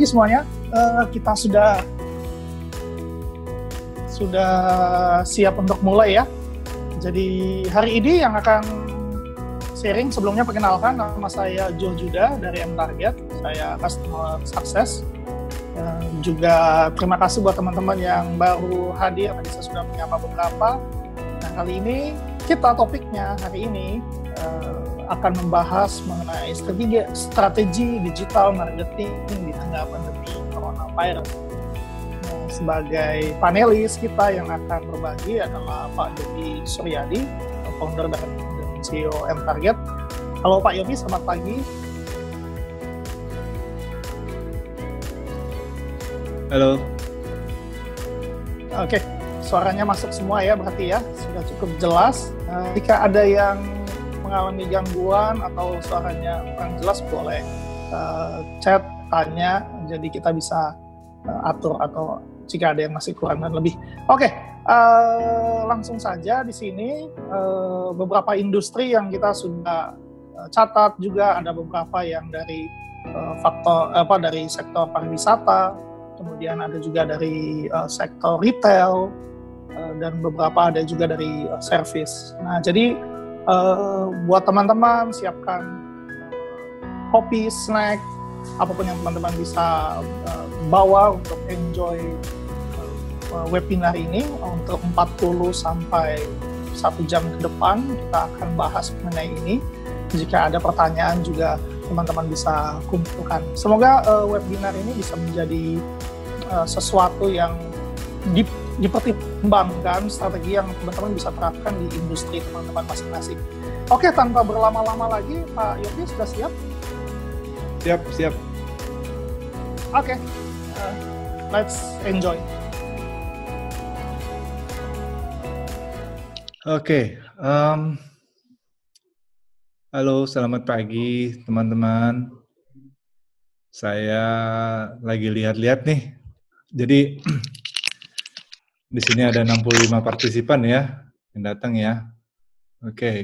pagi semuanya. Uh, kita sudah sudah siap untuk mulai ya. Jadi hari ini yang akan sharing sebelumnya perkenalkan nama saya Jo Juda dari M Target. Saya customer success. Uh, juga terima kasih buat teman-teman yang baru hadir. Tadi saya sudah menyapa beberapa. Nah kali ini kita topiknya hari ini akan membahas mengenai strategi, strategi digital marketing di tengah pandemi coronavirus. Nah, sebagai panelis kita yang akan berbagi adalah Pak Yogi Suryadi, founder dan CEO M Target. Halo Pak Yogi, selamat pagi. Halo. Oke, okay. suaranya masuk semua ya berarti ya, sudah cukup jelas. Uh, jika ada yang mengalami gangguan atau suaranya kurang jelas boleh uh, chat tanya jadi kita bisa uh, atur atau jika ada yang masih kurang dan lebih. Oke, okay, uh, eh, langsung saja di sini uh, beberapa industri yang kita sudah catat juga ada beberapa yang dari uh, faktor apa dari sektor pariwisata, kemudian ada juga dari uh, sektor retail uh, dan beberapa ada juga dari uh, service. Nah, jadi Eh, buat teman-teman siapkan kopi, snack, apapun yang teman-teman bisa uh, bawa untuk enjoy uh, webinar ini untuk 40 sampai 1 jam ke depan kita akan bahas mengenai ini. Jika ada pertanyaan juga teman-teman bisa kumpulkan. Semoga uh, webinar ini bisa menjadi uh, sesuatu yang deep dipertimbangkan strategi yang teman-teman bisa terapkan di industri teman-teman masing-masing. Oke, tanpa berlama-lama lagi, Pak Yogi sudah siap? Siap, siap. Oke, uh, let's enjoy. Oke, okay, um, halo, selamat pagi teman-teman. Saya lagi lihat-lihat nih. Jadi Di sini ada 65 partisipan ya yang datang ya. Oke. Okay.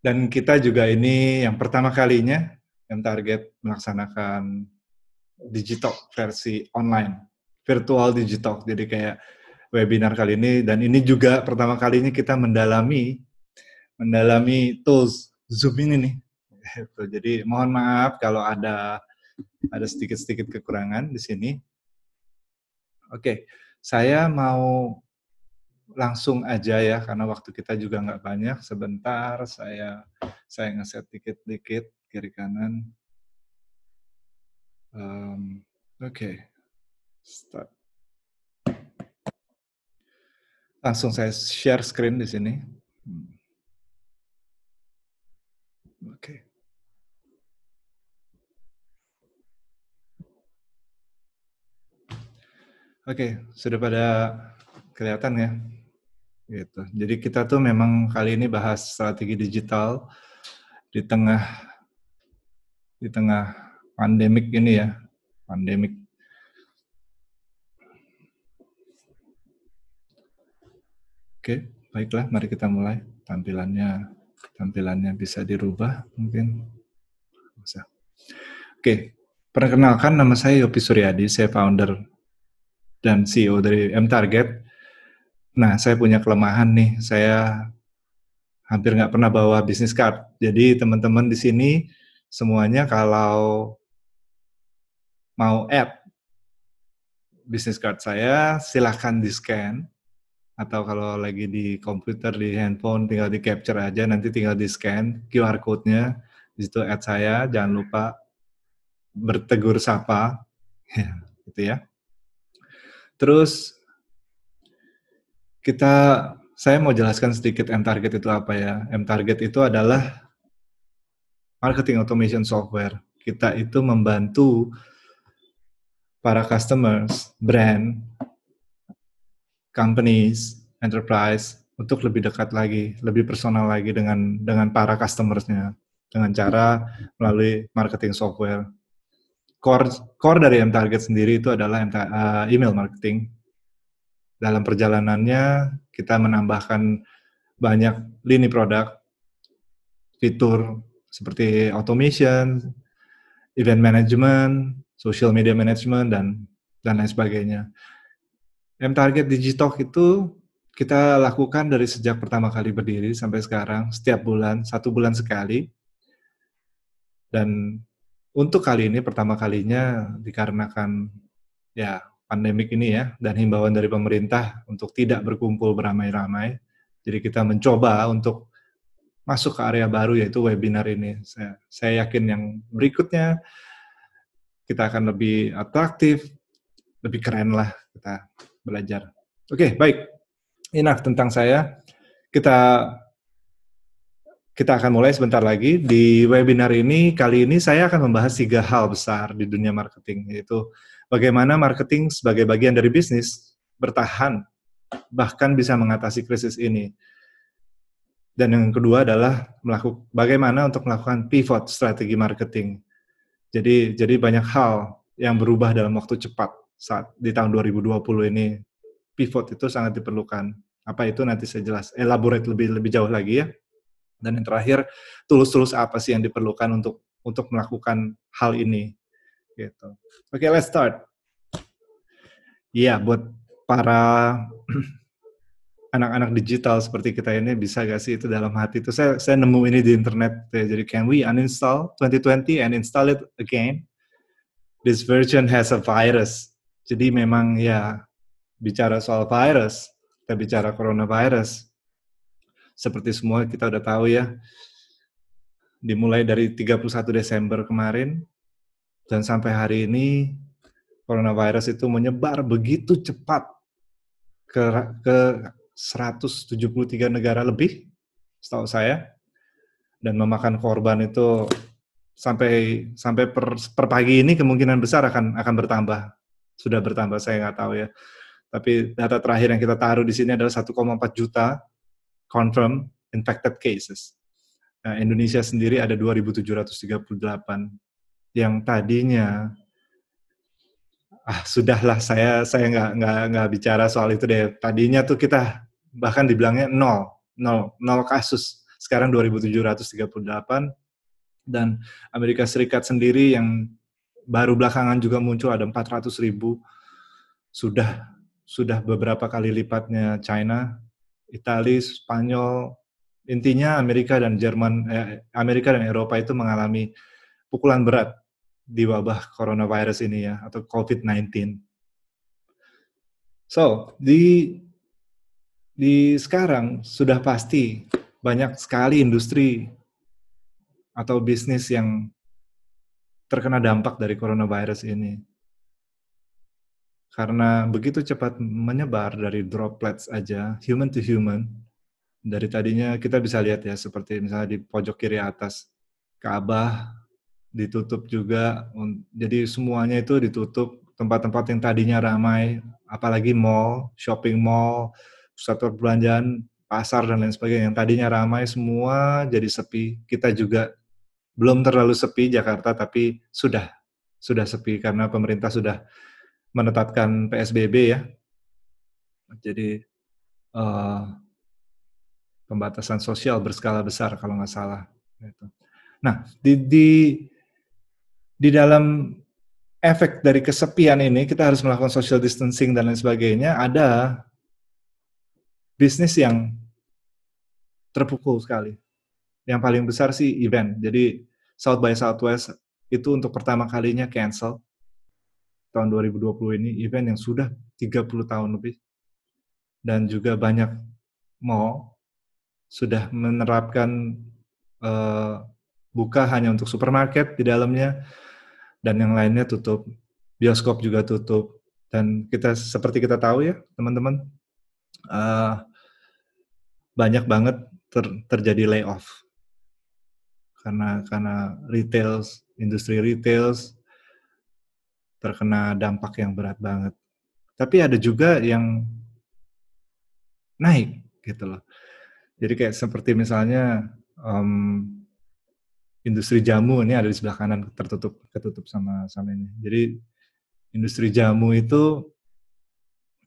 Dan kita juga ini yang pertama kalinya yang target melaksanakan digital versi online, virtual digital. Jadi kayak webinar kali ini dan ini juga pertama kalinya kita mendalami mendalami tools Zoom ini nih. Gitu. Jadi mohon maaf kalau ada ada sedikit-sedikit kekurangan di sini. Oke. Okay. Saya mau langsung aja ya, karena waktu kita juga nggak banyak. Sebentar, saya saya ngeset dikit-dikit kiri kanan. Um, Oke, okay. start. Langsung saya share screen di sini. Hmm. Oke. Okay. Oke, sudah pada kelihatan ya. Gitu. Jadi kita tuh memang kali ini bahas strategi digital di tengah di tengah pandemik ini ya, pandemik. Oke, baiklah mari kita mulai. Tampilannya tampilannya bisa dirubah mungkin. Bisa. Oke, perkenalkan nama saya Yopi Suryadi, saya founder dan CEO dari M Target. Nah, saya punya kelemahan nih, saya hampir nggak pernah bawa bisnis card. Jadi teman-teman di sini semuanya kalau mau add bisnis card saya, silahkan di scan atau kalau lagi di komputer di handphone tinggal di capture aja nanti tinggal di scan QR code-nya di situ add saya jangan lupa bertegur sapa ya, gitu ya Terus kita saya mau jelaskan sedikit M Target itu apa ya. M Target itu adalah marketing automation software. Kita itu membantu para customers, brand, companies, enterprise untuk lebih dekat lagi, lebih personal lagi dengan dengan para customersnya dengan cara melalui marketing software core core dari M Target sendiri itu adalah MTA, uh, eh, email marketing. Dalam perjalanannya kita menambahkan banyak lini produk, fitur seperti automation, event management, social media management dan dan lain sebagainya. M Target Digitalk itu kita lakukan dari sejak pertama kali berdiri sampai sekarang setiap bulan satu bulan sekali dan untuk kali ini pertama kalinya dikarenakan ya pandemik ini ya dan himbauan dari pemerintah untuk tidak berkumpul beramai-ramai. Jadi kita mencoba untuk masuk ke area baru yaitu webinar ini. Saya, saya yakin yang berikutnya kita akan lebih atraktif, lebih keren lah kita belajar. Oke, okay, baik. Enak tentang saya. Kita kita akan mulai sebentar lagi. Di webinar ini, kali ini saya akan membahas tiga hal besar di dunia marketing, yaitu bagaimana marketing sebagai bagian dari bisnis bertahan, bahkan bisa mengatasi krisis ini. Dan yang kedua adalah melakukan bagaimana untuk melakukan pivot strategi marketing. Jadi jadi banyak hal yang berubah dalam waktu cepat saat di tahun 2020 ini pivot itu sangat diperlukan. Apa itu nanti saya jelas elaborate lebih lebih jauh lagi ya. Dan yang terakhir, tulus-tulus apa sih yang diperlukan untuk untuk melakukan hal ini? Gitu. Oke, okay, let's start. Iya, yeah, buat para anak-anak digital seperti kita ini bisa gak sih itu dalam hati itu saya saya nemu ini di internet ya. jadi can we uninstall 2020 and install it again this version has a virus jadi memang ya bicara soal virus kita bicara coronavirus seperti semua kita udah tahu ya, dimulai dari 31 Desember kemarin, dan sampai hari ini coronavirus itu menyebar begitu cepat ke, ke 173 negara lebih, setahu saya, dan memakan korban itu sampai sampai per, per pagi ini kemungkinan besar akan akan bertambah, sudah bertambah saya nggak tahu ya. Tapi data terakhir yang kita taruh di sini adalah 1,4 juta confirm infected cases. Nah, Indonesia sendiri ada 2.738 yang tadinya ah sudahlah saya saya nggak nggak nggak bicara soal itu deh. Tadinya tuh kita bahkan dibilangnya nol nol nol kasus. Sekarang 2.738 dan Amerika Serikat sendiri yang baru belakangan juga muncul ada 400 ribu sudah sudah beberapa kali lipatnya China Itali, Spanyol, intinya Amerika dan Jerman, eh, Amerika dan Eropa itu mengalami pukulan berat di wabah coronavirus ini ya atau COVID-19. So di di sekarang sudah pasti banyak sekali industri atau bisnis yang terkena dampak dari coronavirus ini karena begitu cepat menyebar dari droplets aja human to human dari tadinya kita bisa lihat ya seperti misalnya di pojok kiri atas Ka'bah ditutup juga jadi semuanya itu ditutup tempat-tempat yang tadinya ramai apalagi mall, shopping mall, pusat perbelanjaan, pasar dan lain sebagainya yang tadinya ramai semua jadi sepi. Kita juga belum terlalu sepi Jakarta tapi sudah sudah sepi karena pemerintah sudah menetapkan PSBB ya. Jadi uh, pembatasan sosial berskala besar kalau nggak salah. Gitu. Nah di, di di dalam efek dari kesepian ini kita harus melakukan social distancing dan lain sebagainya. Ada bisnis yang terpukul sekali. Yang paling besar sih event. Jadi South by Southwest itu untuk pertama kalinya cancel tahun 2020 ini event yang sudah 30 tahun lebih dan juga banyak mall sudah menerapkan uh, buka hanya untuk supermarket di dalamnya dan yang lainnya tutup bioskop juga tutup dan kita seperti kita tahu ya teman-teman uh, banyak banget ter, terjadi layoff karena karena retail industri retail terkena dampak yang berat banget. Tapi ada juga yang naik gitu loh. Jadi kayak seperti misalnya um, industri jamu ini ada di sebelah kanan tertutup ketutup sama sama ini. Jadi industri jamu itu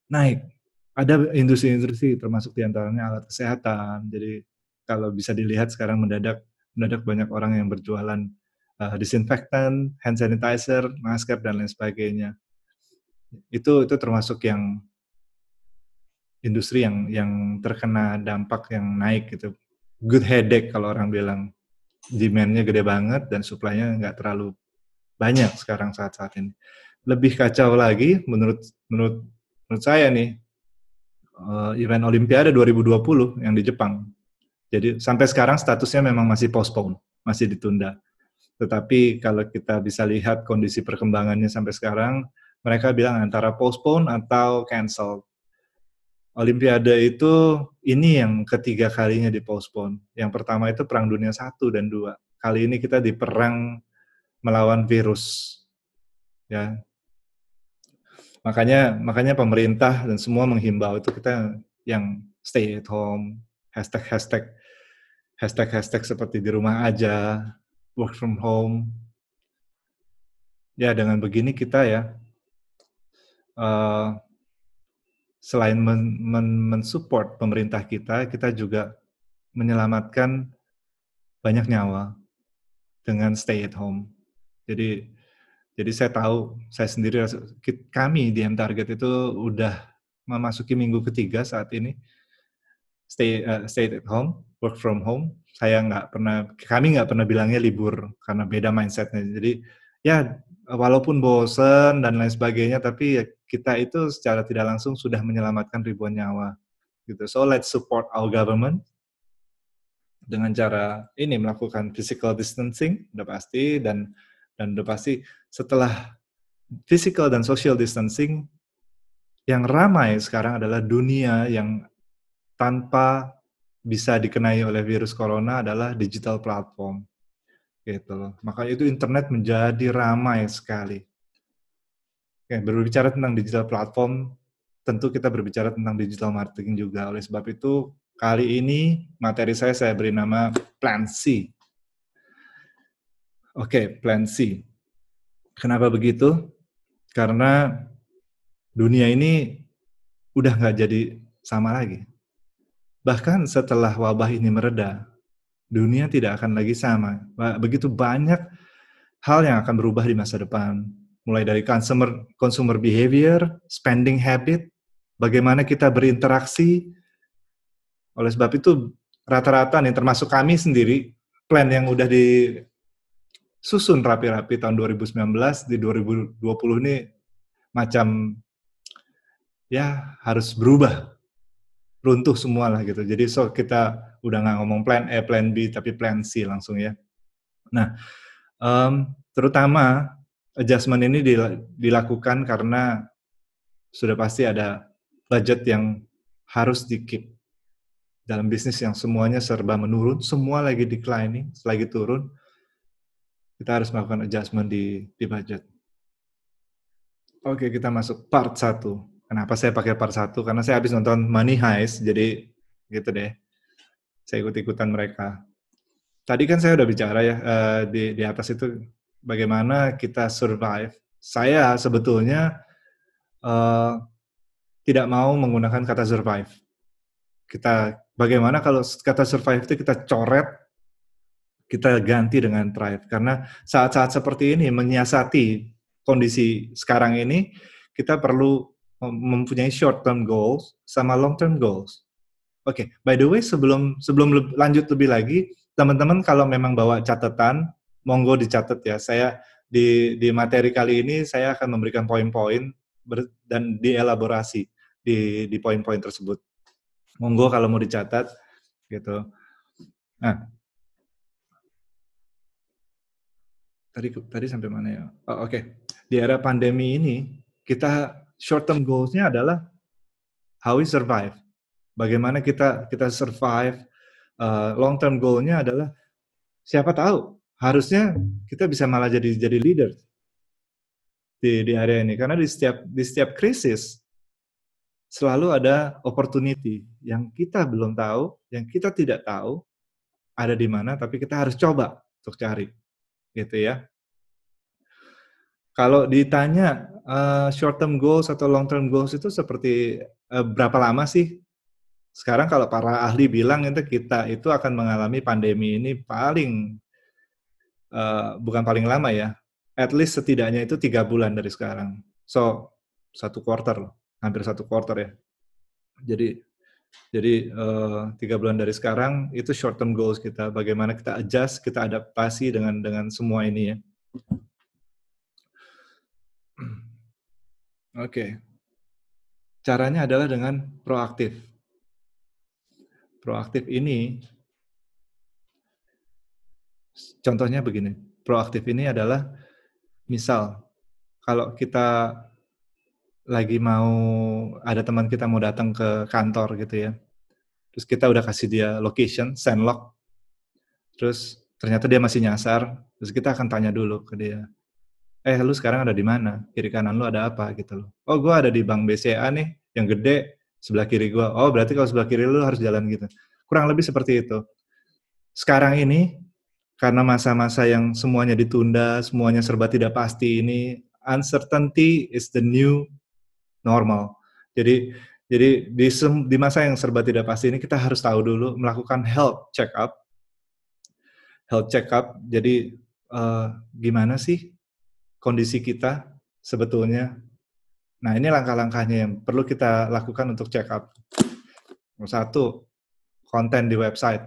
naik. Ada industri-industri termasuk diantaranya alat kesehatan. Jadi kalau bisa dilihat sekarang mendadak mendadak banyak orang yang berjualan uh, disinfektan, hand sanitizer, masker dan lain sebagainya. Itu itu termasuk yang industri yang yang terkena dampak yang naik gitu. Good headache kalau orang bilang demand-nya gede banget dan supply-nya nggak terlalu banyak sekarang saat-saat ini. Lebih kacau lagi menurut menurut menurut saya nih uh, event Olimpiade 2020 yang di Jepang. Jadi sampai sekarang statusnya memang masih postpone, masih ditunda tetapi kalau kita bisa lihat kondisi perkembangannya sampai sekarang, mereka bilang antara postpone atau cancel. Olimpiade itu ini yang ketiga kalinya di postpone. Yang pertama itu Perang Dunia satu dan dua Kali ini kita di perang melawan virus. Ya. Makanya makanya pemerintah dan semua menghimbau itu kita yang stay at home, hashtag hashtag hashtag hashtag seperti di rumah aja, work from home. Ya dengan begini kita ya uh, selain men, men, mensupport pemerintah kita, kita juga menyelamatkan banyak nyawa dengan stay at home. Jadi jadi saya tahu saya sendiri kami di M Target itu udah memasuki minggu ketiga saat ini stay uh, stay at home, work from home saya nggak pernah kami nggak pernah bilangnya libur karena beda mindsetnya jadi ya walaupun bosen dan lain sebagainya tapi ya kita itu secara tidak langsung sudah menyelamatkan ribuan nyawa gitu so let's support our government dengan cara ini melakukan physical distancing udah pasti dan dan udah pasti setelah physical dan social distancing yang ramai sekarang adalah dunia yang tanpa bisa dikenai oleh virus corona adalah digital platform. Gitu loh. Makanya itu internet menjadi ramai sekali. Oke, berbicara tentang digital platform, tentu kita berbicara tentang digital marketing juga. Oleh sebab itu, kali ini materi saya saya beri nama Plan C. Oke, Plan C. Kenapa begitu? Karena dunia ini udah nggak jadi sama lagi Bahkan setelah wabah ini mereda, dunia tidak akan lagi sama. Begitu banyak hal yang akan berubah di masa depan. Mulai dari consumer, consumer behavior, spending habit, bagaimana kita berinteraksi. Oleh sebab itu, rata-rata nih, termasuk kami sendiri, plan yang udah disusun rapi-rapi tahun 2019, di 2020 ini macam ya harus berubah runtuh semua lah gitu. Jadi so kita udah nggak ngomong plan A, plan B, tapi plan C langsung ya. Nah, um, terutama adjustment ini dilakukan karena sudah pasti ada budget yang harus di keep dalam bisnis yang semuanya serba menurun, semua lagi declining, lagi turun, kita harus melakukan adjustment di, di budget. Oke, kita masuk part 1. Kenapa saya pakai part 1? Karena saya habis nonton Money Heist, jadi gitu deh. Saya ikut-ikutan mereka. Tadi kan saya udah bicara ya uh, di, di atas itu bagaimana kita survive. Saya sebetulnya uh, tidak mau menggunakan kata survive. Kita bagaimana kalau kata survive itu kita coret, kita ganti dengan thrive. Karena saat-saat seperti ini menyiasati kondisi sekarang ini, kita perlu mempunyai short term goals sama long term goals. Oke, okay. by the way sebelum sebelum le lanjut lebih lagi, teman-teman kalau memang bawa catatan, monggo dicatat ya. Saya di di materi kali ini saya akan memberikan poin-poin dan dielaborasi di di poin-poin tersebut. Monggo kalau mau dicatat gitu. Nah, tadi tadi sampai mana ya? Oh, Oke, okay. di era pandemi ini kita short term goalsnya adalah how we survive. Bagaimana kita kita survive. Uh, eh, long term goalnya adalah siapa tahu harusnya kita bisa malah jadi jadi leader di di area ini karena di setiap di setiap krisis selalu ada opportunity yang kita belum tahu, yang kita tidak tahu ada di mana tapi kita harus coba untuk cari. Gitu ya. Kalau ditanya uh, eh, short term goals atau long term goals itu seperti uh, berapa lama sih? Sekarang kalau para ahli bilang itu kita itu akan mengalami pandemi ini paling uh, bukan paling lama ya, at least setidaknya itu tiga bulan dari sekarang. So satu quarter, hampir satu quarter ya. Jadi jadi tiga bulan dari sekarang itu short term goals kita, bagaimana kita adjust, kita adaptasi dengan dengan semua ini ya. Oke. Okay. Caranya adalah dengan proaktif. Proaktif ini contohnya begini. Proaktif ini adalah misal kalau kita lagi mau ada teman kita mau datang ke kantor gitu ya. Terus kita udah kasih dia location, send lock, Terus ternyata dia masih nyasar, terus kita akan tanya dulu ke dia eh lu sekarang ada di mana kiri kanan lu ada apa gitu loh oh gue ada di bank BCA nih yang gede sebelah kiri gue oh berarti kalau sebelah kiri lu harus jalan gitu kurang lebih seperti itu sekarang ini karena masa-masa yang semuanya ditunda semuanya serba tidak pasti ini uncertainty is the new normal jadi jadi di sem, di masa yang serba tidak pasti ini kita harus tahu dulu melakukan health check up health check up jadi uh, gimana sih kondisi kita sebetulnya. Nah, ini langkah-langkahnya yang perlu kita lakukan untuk check up. Nomor satu, konten di website.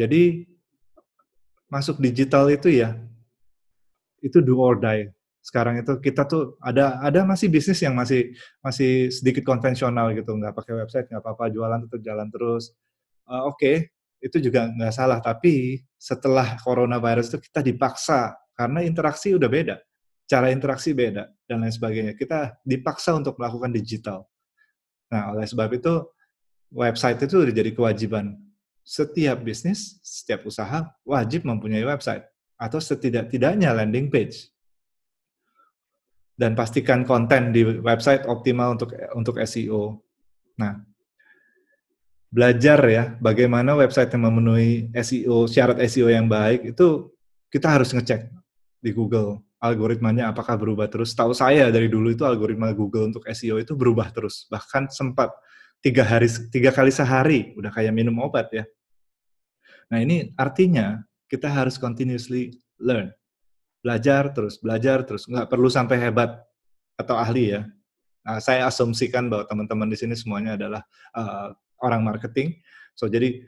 Jadi, masuk digital itu ya, itu do or die. Sekarang itu kita tuh ada ada masih bisnis yang masih masih sedikit konvensional gitu, nggak pakai website, nggak apa-apa, jualan tetap jalan terus. Uh, Oke, okay, itu juga nggak salah. Tapi setelah coronavirus itu kita dipaksa karena interaksi udah beda, cara interaksi beda dan lain sebagainya. Kita dipaksa untuk melakukan digital. Nah, oleh sebab itu website itu sudah jadi kewajiban setiap bisnis, setiap usaha wajib mempunyai website atau setidak-tidaknya landing page. Dan pastikan konten di website optimal untuk untuk SEO. Nah, belajar ya bagaimana website yang memenuhi SEO syarat SEO yang baik itu kita harus ngecek di Google algoritmanya apakah berubah terus? Tahu saya dari dulu itu algoritma Google untuk SEO itu berubah terus. Bahkan sempat tiga hari tiga kali sehari udah kayak minum obat ya. Nah ini artinya kita harus continuously learn, belajar terus, belajar terus. Nggak perlu sampai hebat atau ahli ya. Nah, saya asumsikan bahwa teman-teman di sini semuanya adalah uh, orang marketing. So jadi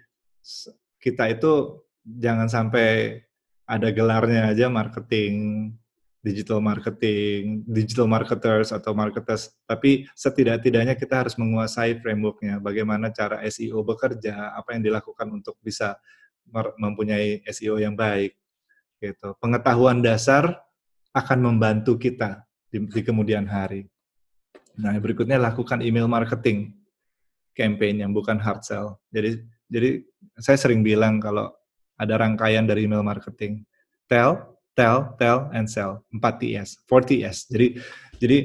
kita itu jangan sampai ada gelarnya aja marketing, digital marketing, digital marketers atau marketers. Tapi setidak-tidaknya kita harus menguasai frameworknya. Bagaimana cara SEO bekerja, apa yang dilakukan untuk bisa mempunyai SEO yang baik. Gitu. Pengetahuan dasar akan membantu kita di, di kemudian hari. Nah, berikutnya lakukan email marketing campaign yang bukan hard sell. Jadi jadi saya sering bilang kalau ada rangkaian dari email marketing. Tell, tell, tell, and sell. 4 TS, 4 TS. Jadi jadi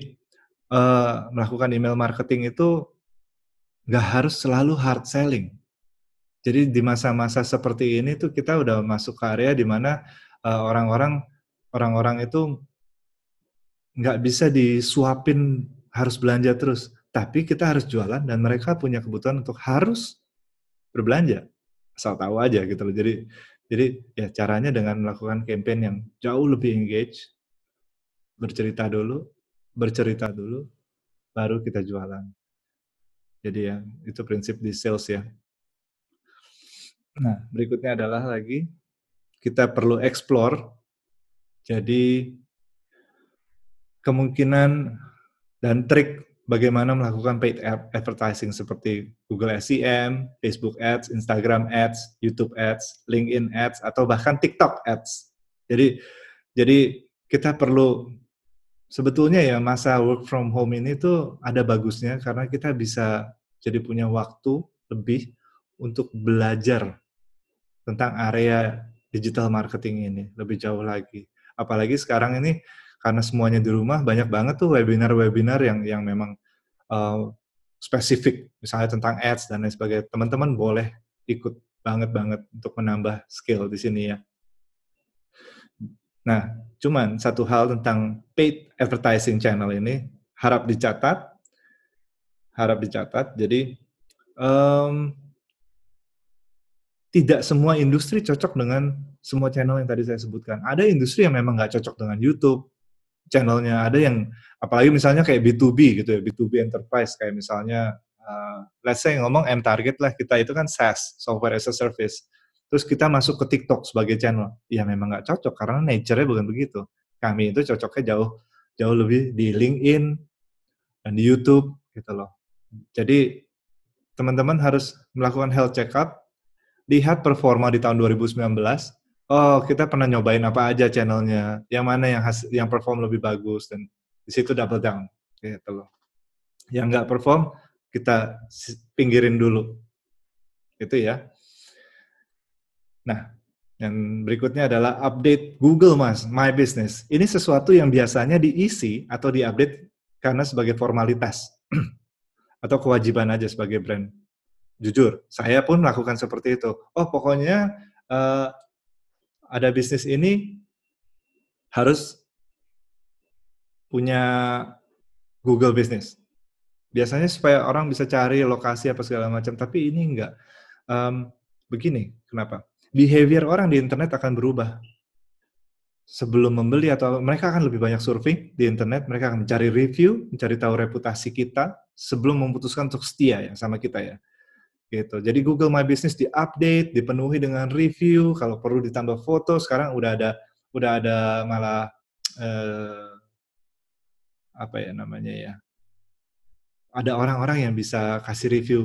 uh, melakukan email marketing itu nggak harus selalu hard selling. Jadi di masa-masa seperti ini tuh kita udah masuk ke area di mana uh, orang-orang orang-orang itu nggak bisa disuapin harus belanja terus. Tapi kita harus jualan dan mereka punya kebutuhan untuk harus berbelanja asal tahu aja gitu loh. Jadi jadi ya caranya dengan melakukan campaign yang jauh lebih engage, bercerita dulu, bercerita dulu, baru kita jualan. Jadi ya itu prinsip di sales ya. Nah, berikutnya adalah lagi kita perlu explore. Jadi kemungkinan dan trik bagaimana melakukan paid advertising seperti Google SEM, Facebook Ads, Instagram Ads, YouTube Ads, LinkedIn Ads, atau bahkan TikTok Ads. Jadi, jadi kita perlu sebetulnya ya masa work from home ini tuh ada bagusnya karena kita bisa jadi punya waktu lebih untuk belajar tentang area digital marketing ini lebih jauh lagi. Apalagi sekarang ini karena semuanya di rumah banyak banget tuh webinar-webinar yang yang memang uh, spesifik misalnya tentang ads dan lain sebagainya teman-teman boleh ikut banget banget untuk menambah skill di sini ya nah cuman satu hal tentang paid advertising channel ini harap dicatat harap dicatat jadi um, tidak semua industri cocok dengan semua channel yang tadi saya sebutkan. Ada industri yang memang nggak cocok dengan YouTube, channelnya ada yang apalagi misalnya kayak B2B gitu ya B2B enterprise kayak misalnya uh, let's say ngomong M target lah kita itu kan SaaS software as a service terus kita masuk ke TikTok sebagai channel ya memang nggak cocok karena nature-nya bukan begitu kami itu cocoknya jauh jauh lebih di LinkedIn dan di YouTube gitu loh jadi teman-teman harus melakukan health check up lihat performa di tahun 2019 oh kita pernah nyobain apa aja channelnya, yang mana yang has yang perform lebih bagus dan di situ double down gitu loh. Yang nggak perform kita pinggirin dulu, gitu ya. Nah, yang berikutnya adalah update Google Mas, My Business. Ini sesuatu yang biasanya diisi atau diupdate karena sebagai formalitas atau kewajiban aja sebagai brand. Jujur, saya pun melakukan seperti itu. Oh, pokoknya uh, ada bisnis ini harus punya Google Business. Biasanya supaya orang bisa cari lokasi apa segala macam, tapi ini enggak. Um, begini, kenapa? Behavior orang di internet akan berubah. Sebelum membeli atau mereka akan lebih banyak surfing di internet, mereka akan mencari review, mencari tahu reputasi kita sebelum memutuskan untuk setia ya sama kita ya gitu. Jadi Google My Business diupdate, dipenuhi dengan review, kalau perlu ditambah foto. Sekarang udah ada udah ada malah eh, apa ya namanya ya? Ada orang-orang yang bisa kasih review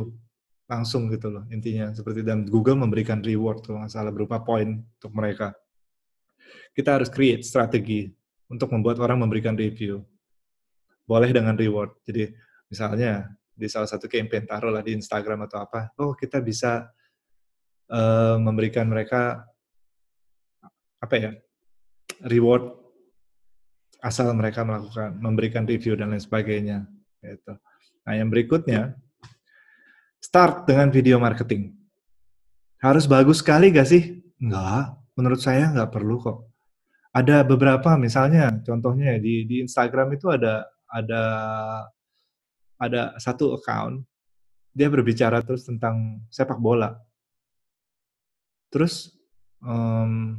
langsung gitu loh intinya seperti dan Google memberikan reward tuh nggak salah berupa poin untuk mereka. Kita harus create strategi untuk membuat orang memberikan review. Boleh dengan reward. Jadi misalnya di salah satu campaign taruh lah di Instagram atau apa, oh kita bisa uh, memberikan mereka apa ya reward asal mereka melakukan memberikan review dan lain sebagainya. Gitu. Nah yang berikutnya start dengan video marketing. Harus bagus sekali gak sih? Enggak, menurut saya nggak perlu kok. Ada beberapa misalnya, contohnya di di Instagram itu ada ada ada satu account dia berbicara terus tentang sepak bola. Terus um,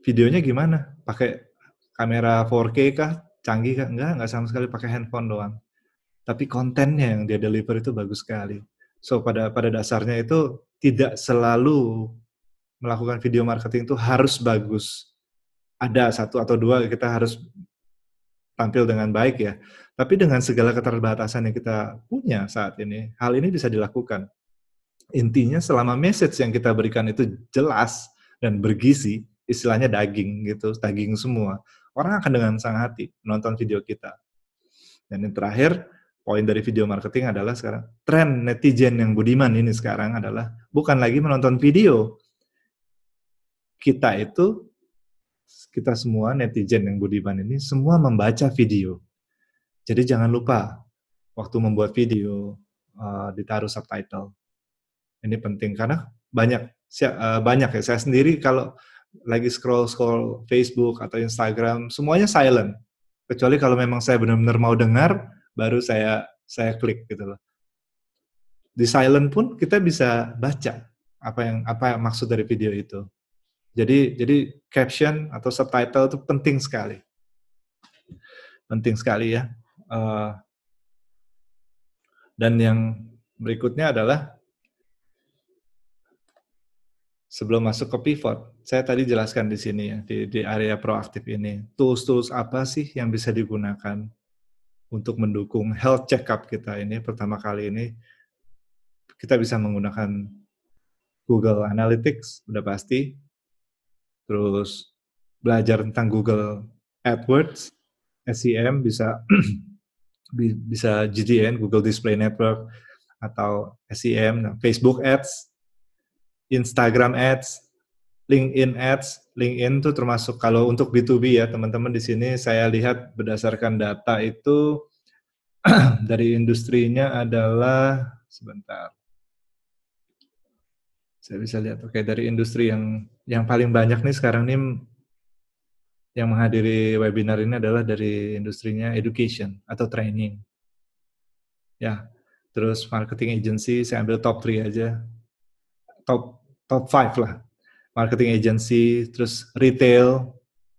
videonya gimana? Pakai kamera 4K kah? Canggih kah? Enggak, enggak sama sekali pakai handphone doang. Tapi kontennya yang dia deliver itu bagus sekali. So pada pada dasarnya itu tidak selalu melakukan video marketing itu harus bagus. Ada satu atau dua kita harus tampil dengan baik ya. Tapi dengan segala keterbatasan yang kita punya saat ini, hal ini bisa dilakukan. Intinya selama message yang kita berikan itu jelas dan bergizi, istilahnya daging gitu, daging semua. Orang akan dengan sangat hati menonton video kita. Dan yang terakhir, poin dari video marketing adalah sekarang tren netizen yang budiman ini sekarang adalah bukan lagi menonton video. Kita itu kita semua netizen yang budiman ini semua membaca video. Jadi jangan lupa waktu membuat video uh, ditaruh subtitle. Ini penting karena banyak uh, banyak ya saya sendiri kalau lagi scroll scroll Facebook atau Instagram semuanya silent kecuali kalau memang saya benar-benar mau dengar baru saya saya klik gitu loh. Di silent pun kita bisa baca apa yang apa yang maksud dari video itu. Jadi jadi caption atau subtitle itu penting sekali. Penting sekali ya uh, dan yang berikutnya adalah sebelum masuk ke pivot, saya tadi jelaskan di sini ya, di, di area proaktif ini, tools-tools apa sih yang bisa digunakan untuk mendukung health checkup kita ini pertama kali ini, kita bisa menggunakan Google Analytics, udah pasti, terus belajar tentang Google AdWords, SEM bisa bisa GDN Google Display Network atau SEM nah, Facebook Ads Instagram Ads LinkedIn Ads LinkedIn itu termasuk kalau untuk B2B ya teman-teman di sini saya lihat berdasarkan data itu dari industrinya adalah sebentar saya bisa lihat oke okay, dari industri yang yang paling banyak nih sekarang nih yang menghadiri webinar ini adalah dari industrinya education atau training. Ya, terus marketing agency saya ambil top 3 aja. Top top 5 lah. Marketing agency, terus retail,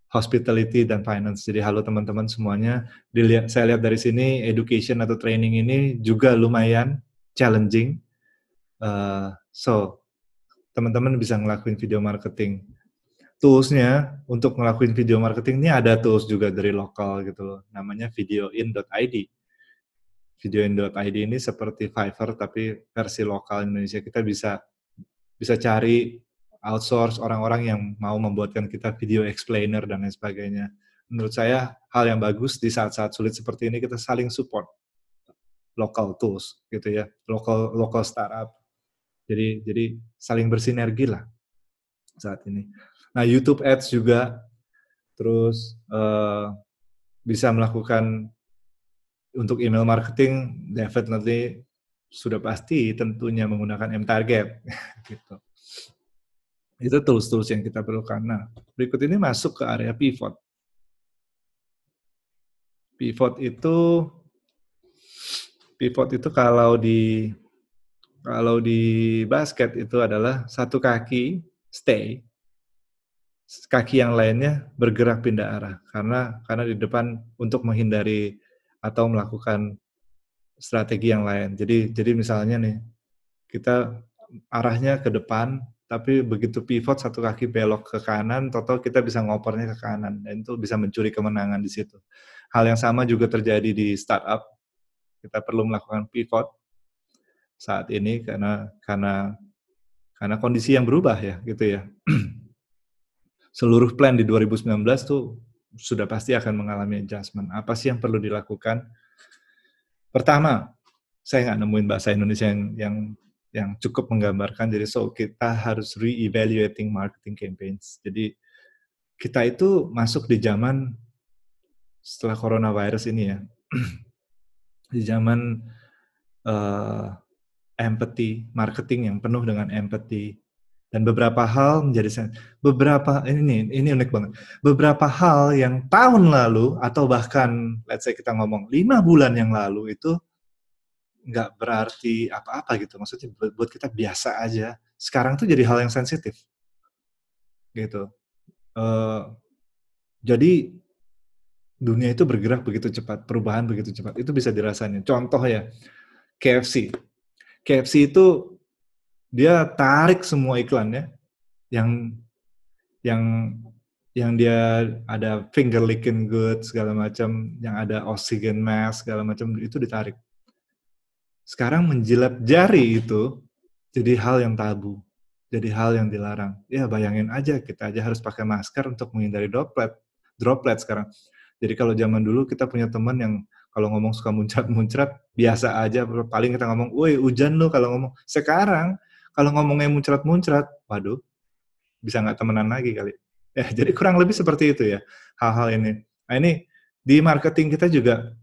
hospitality dan finance. Jadi halo teman-teman semuanya. Dilihat saya lihat dari sini education atau training ini juga lumayan challenging. Uh, so teman-teman bisa ngelakuin video marketing toolsnya untuk ngelakuin video marketing ini ada tools juga dari lokal gitu loh namanya videoin.id videoin.id ini seperti Fiverr tapi versi lokal Indonesia kita bisa bisa cari outsource orang-orang yang mau membuatkan kita video explainer dan lain sebagainya menurut saya hal yang bagus di saat-saat sulit seperti ini kita saling support local tools gitu ya local local startup jadi jadi saling bersinergi lah saat ini Nah, YouTube Ads juga terus uh, bisa melakukan untuk email marketing nanti sudah pasti tentunya menggunakan M target gitu. Itu tools-tools yang kita perlukan. Nah, berikut ini masuk ke area pivot. Pivot itu pivot itu kalau di kalau di basket itu adalah satu kaki stay, kaki yang lainnya bergerak pindah arah karena karena di depan untuk menghindari atau melakukan strategi yang lain. Jadi jadi misalnya nih kita arahnya ke depan tapi begitu pivot satu kaki belok ke kanan, total kita bisa ngopernya ke kanan dan itu bisa mencuri kemenangan di situ. Hal yang sama juga terjadi di startup. Kita perlu melakukan pivot saat ini karena karena karena kondisi yang berubah ya gitu ya seluruh plan di 2019 tuh sudah pasti akan mengalami adjustment. Apa sih yang perlu dilakukan? Pertama, saya nggak nemuin bahasa Indonesia yang yang yang cukup menggambarkan. Jadi so kita harus re-evaluating marketing campaigns. Jadi kita itu masuk di zaman setelah coronavirus ini ya, di zaman uh, empathy marketing yang penuh dengan empathy, dan beberapa hal menjadi beberapa ini ini unik banget beberapa hal yang tahun lalu atau bahkan let's say kita ngomong lima bulan yang lalu itu nggak berarti apa-apa gitu maksudnya buat kita biasa aja sekarang tuh jadi hal yang sensitif gitu uh, jadi dunia itu bergerak begitu cepat perubahan begitu cepat itu bisa dirasain contoh ya KFC KFC itu dia tarik semua iklannya yang yang yang dia ada finger licking good segala macam, yang ada oxygen mask segala macam itu ditarik. Sekarang menjilat jari itu jadi hal yang tabu, jadi hal yang dilarang. Ya bayangin aja kita aja harus pakai masker untuk menghindari droplet, droplet sekarang. Jadi kalau zaman dulu kita punya teman yang kalau ngomong suka muncrat-muncrat biasa aja paling kita ngomong, "Woi, hujan lo" kalau ngomong. Sekarang kalau ngomongnya muncrat-muncrat, waduh, bisa nggak temenan lagi kali. Ya, jadi kurang lebih seperti itu ya hal-hal ini. Nah, ini di marketing kita juga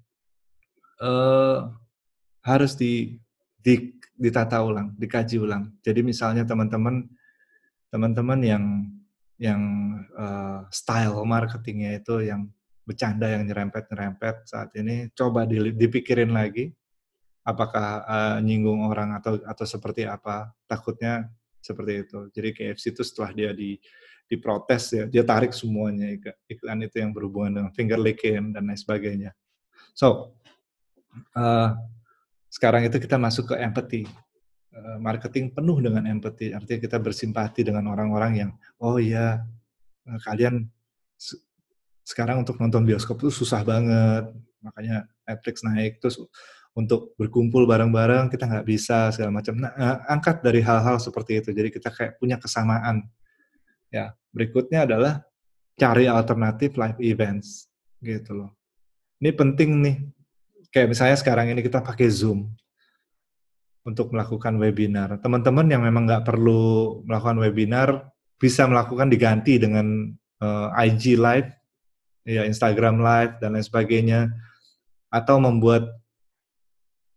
uh, harus di, di ditata ulang, dikaji ulang. Jadi misalnya teman-teman teman-teman yang yang uh, style marketingnya itu yang bercanda yang nyerempet nyerempet saat ini coba dipikirin lagi apakah uh, nyinggung orang atau atau seperti apa takutnya seperti itu jadi KFC itu setelah dia di diprotes ya dia tarik semuanya iklan itu yang berhubungan dengan finger licking dan lain sebagainya so uh, sekarang itu kita masuk ke empathy eh, marketing penuh dengan empathy artinya kita bersimpati dengan orang-orang yang oh ya kalian sekarang untuk nonton bioskop itu susah banget makanya Netflix naik terus untuk berkumpul bareng-bareng kita nggak bisa segala macam. Nah, eh, angkat dari hal-hal seperti itu. Jadi kita kayak punya kesamaan. Ya, berikutnya adalah cari alternatif live events gitu loh. Ini penting nih. Kayak misalnya sekarang ini kita pakai Zoom untuk melakukan webinar. Teman-teman yang memang nggak perlu melakukan webinar bisa melakukan diganti dengan uh, eh, IG live, ya Instagram live dan lain sebagainya, atau membuat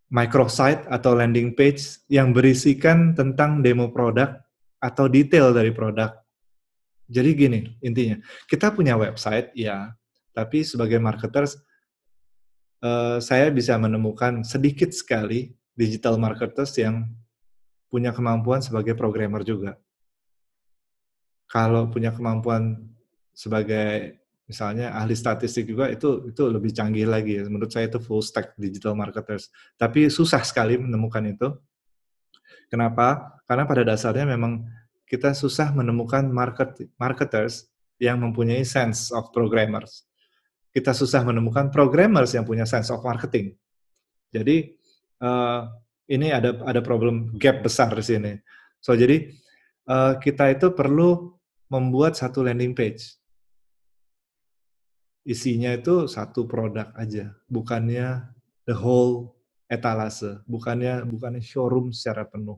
microsite atau landing page yang berisikan tentang demo produk atau detail dari produk. Jadi gini intinya, kita punya website ya, tapi sebagai marketers uh, saya bisa menemukan sedikit sekali digital marketers yang punya kemampuan sebagai programmer juga. Kalau punya kemampuan sebagai misalnya ahli statistik juga itu itu lebih canggih lagi. Menurut saya itu full stack digital marketers. Tapi susah sekali menemukan itu. Kenapa? Karena pada dasarnya memang kita susah menemukan market marketers yang mempunyai sense of programmers. Kita susah menemukan programmers yang punya sense of marketing. Jadi uh, ini ada ada problem gap besar di sini. So jadi uh, kita itu perlu membuat satu landing page isinya itu satu produk aja, bukannya the whole etalase, bukannya bukannya showroom secara penuh.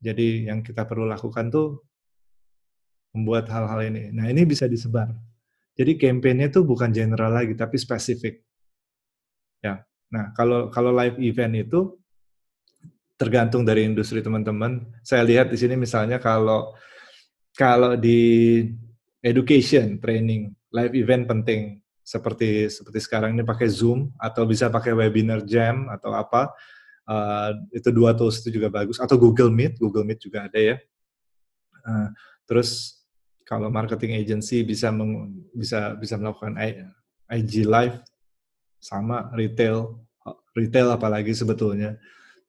Jadi yang kita perlu lakukan tuh membuat hal-hal ini. Nah ini bisa disebar. Jadi kampanye tuh bukan general lagi, tapi spesifik. Ya. Nah kalau kalau live event itu tergantung dari industri teman-teman. Saya lihat di sini misalnya kalau kalau di education training live event penting seperti seperti sekarang ini pakai Zoom atau bisa pakai webinar jam atau apa uh, itu dua tools itu juga bagus atau Google Meet Google Meet juga ada ya uh, terus kalau marketing agency bisa meng, bisa bisa melakukan IG live sama retail retail apalagi sebetulnya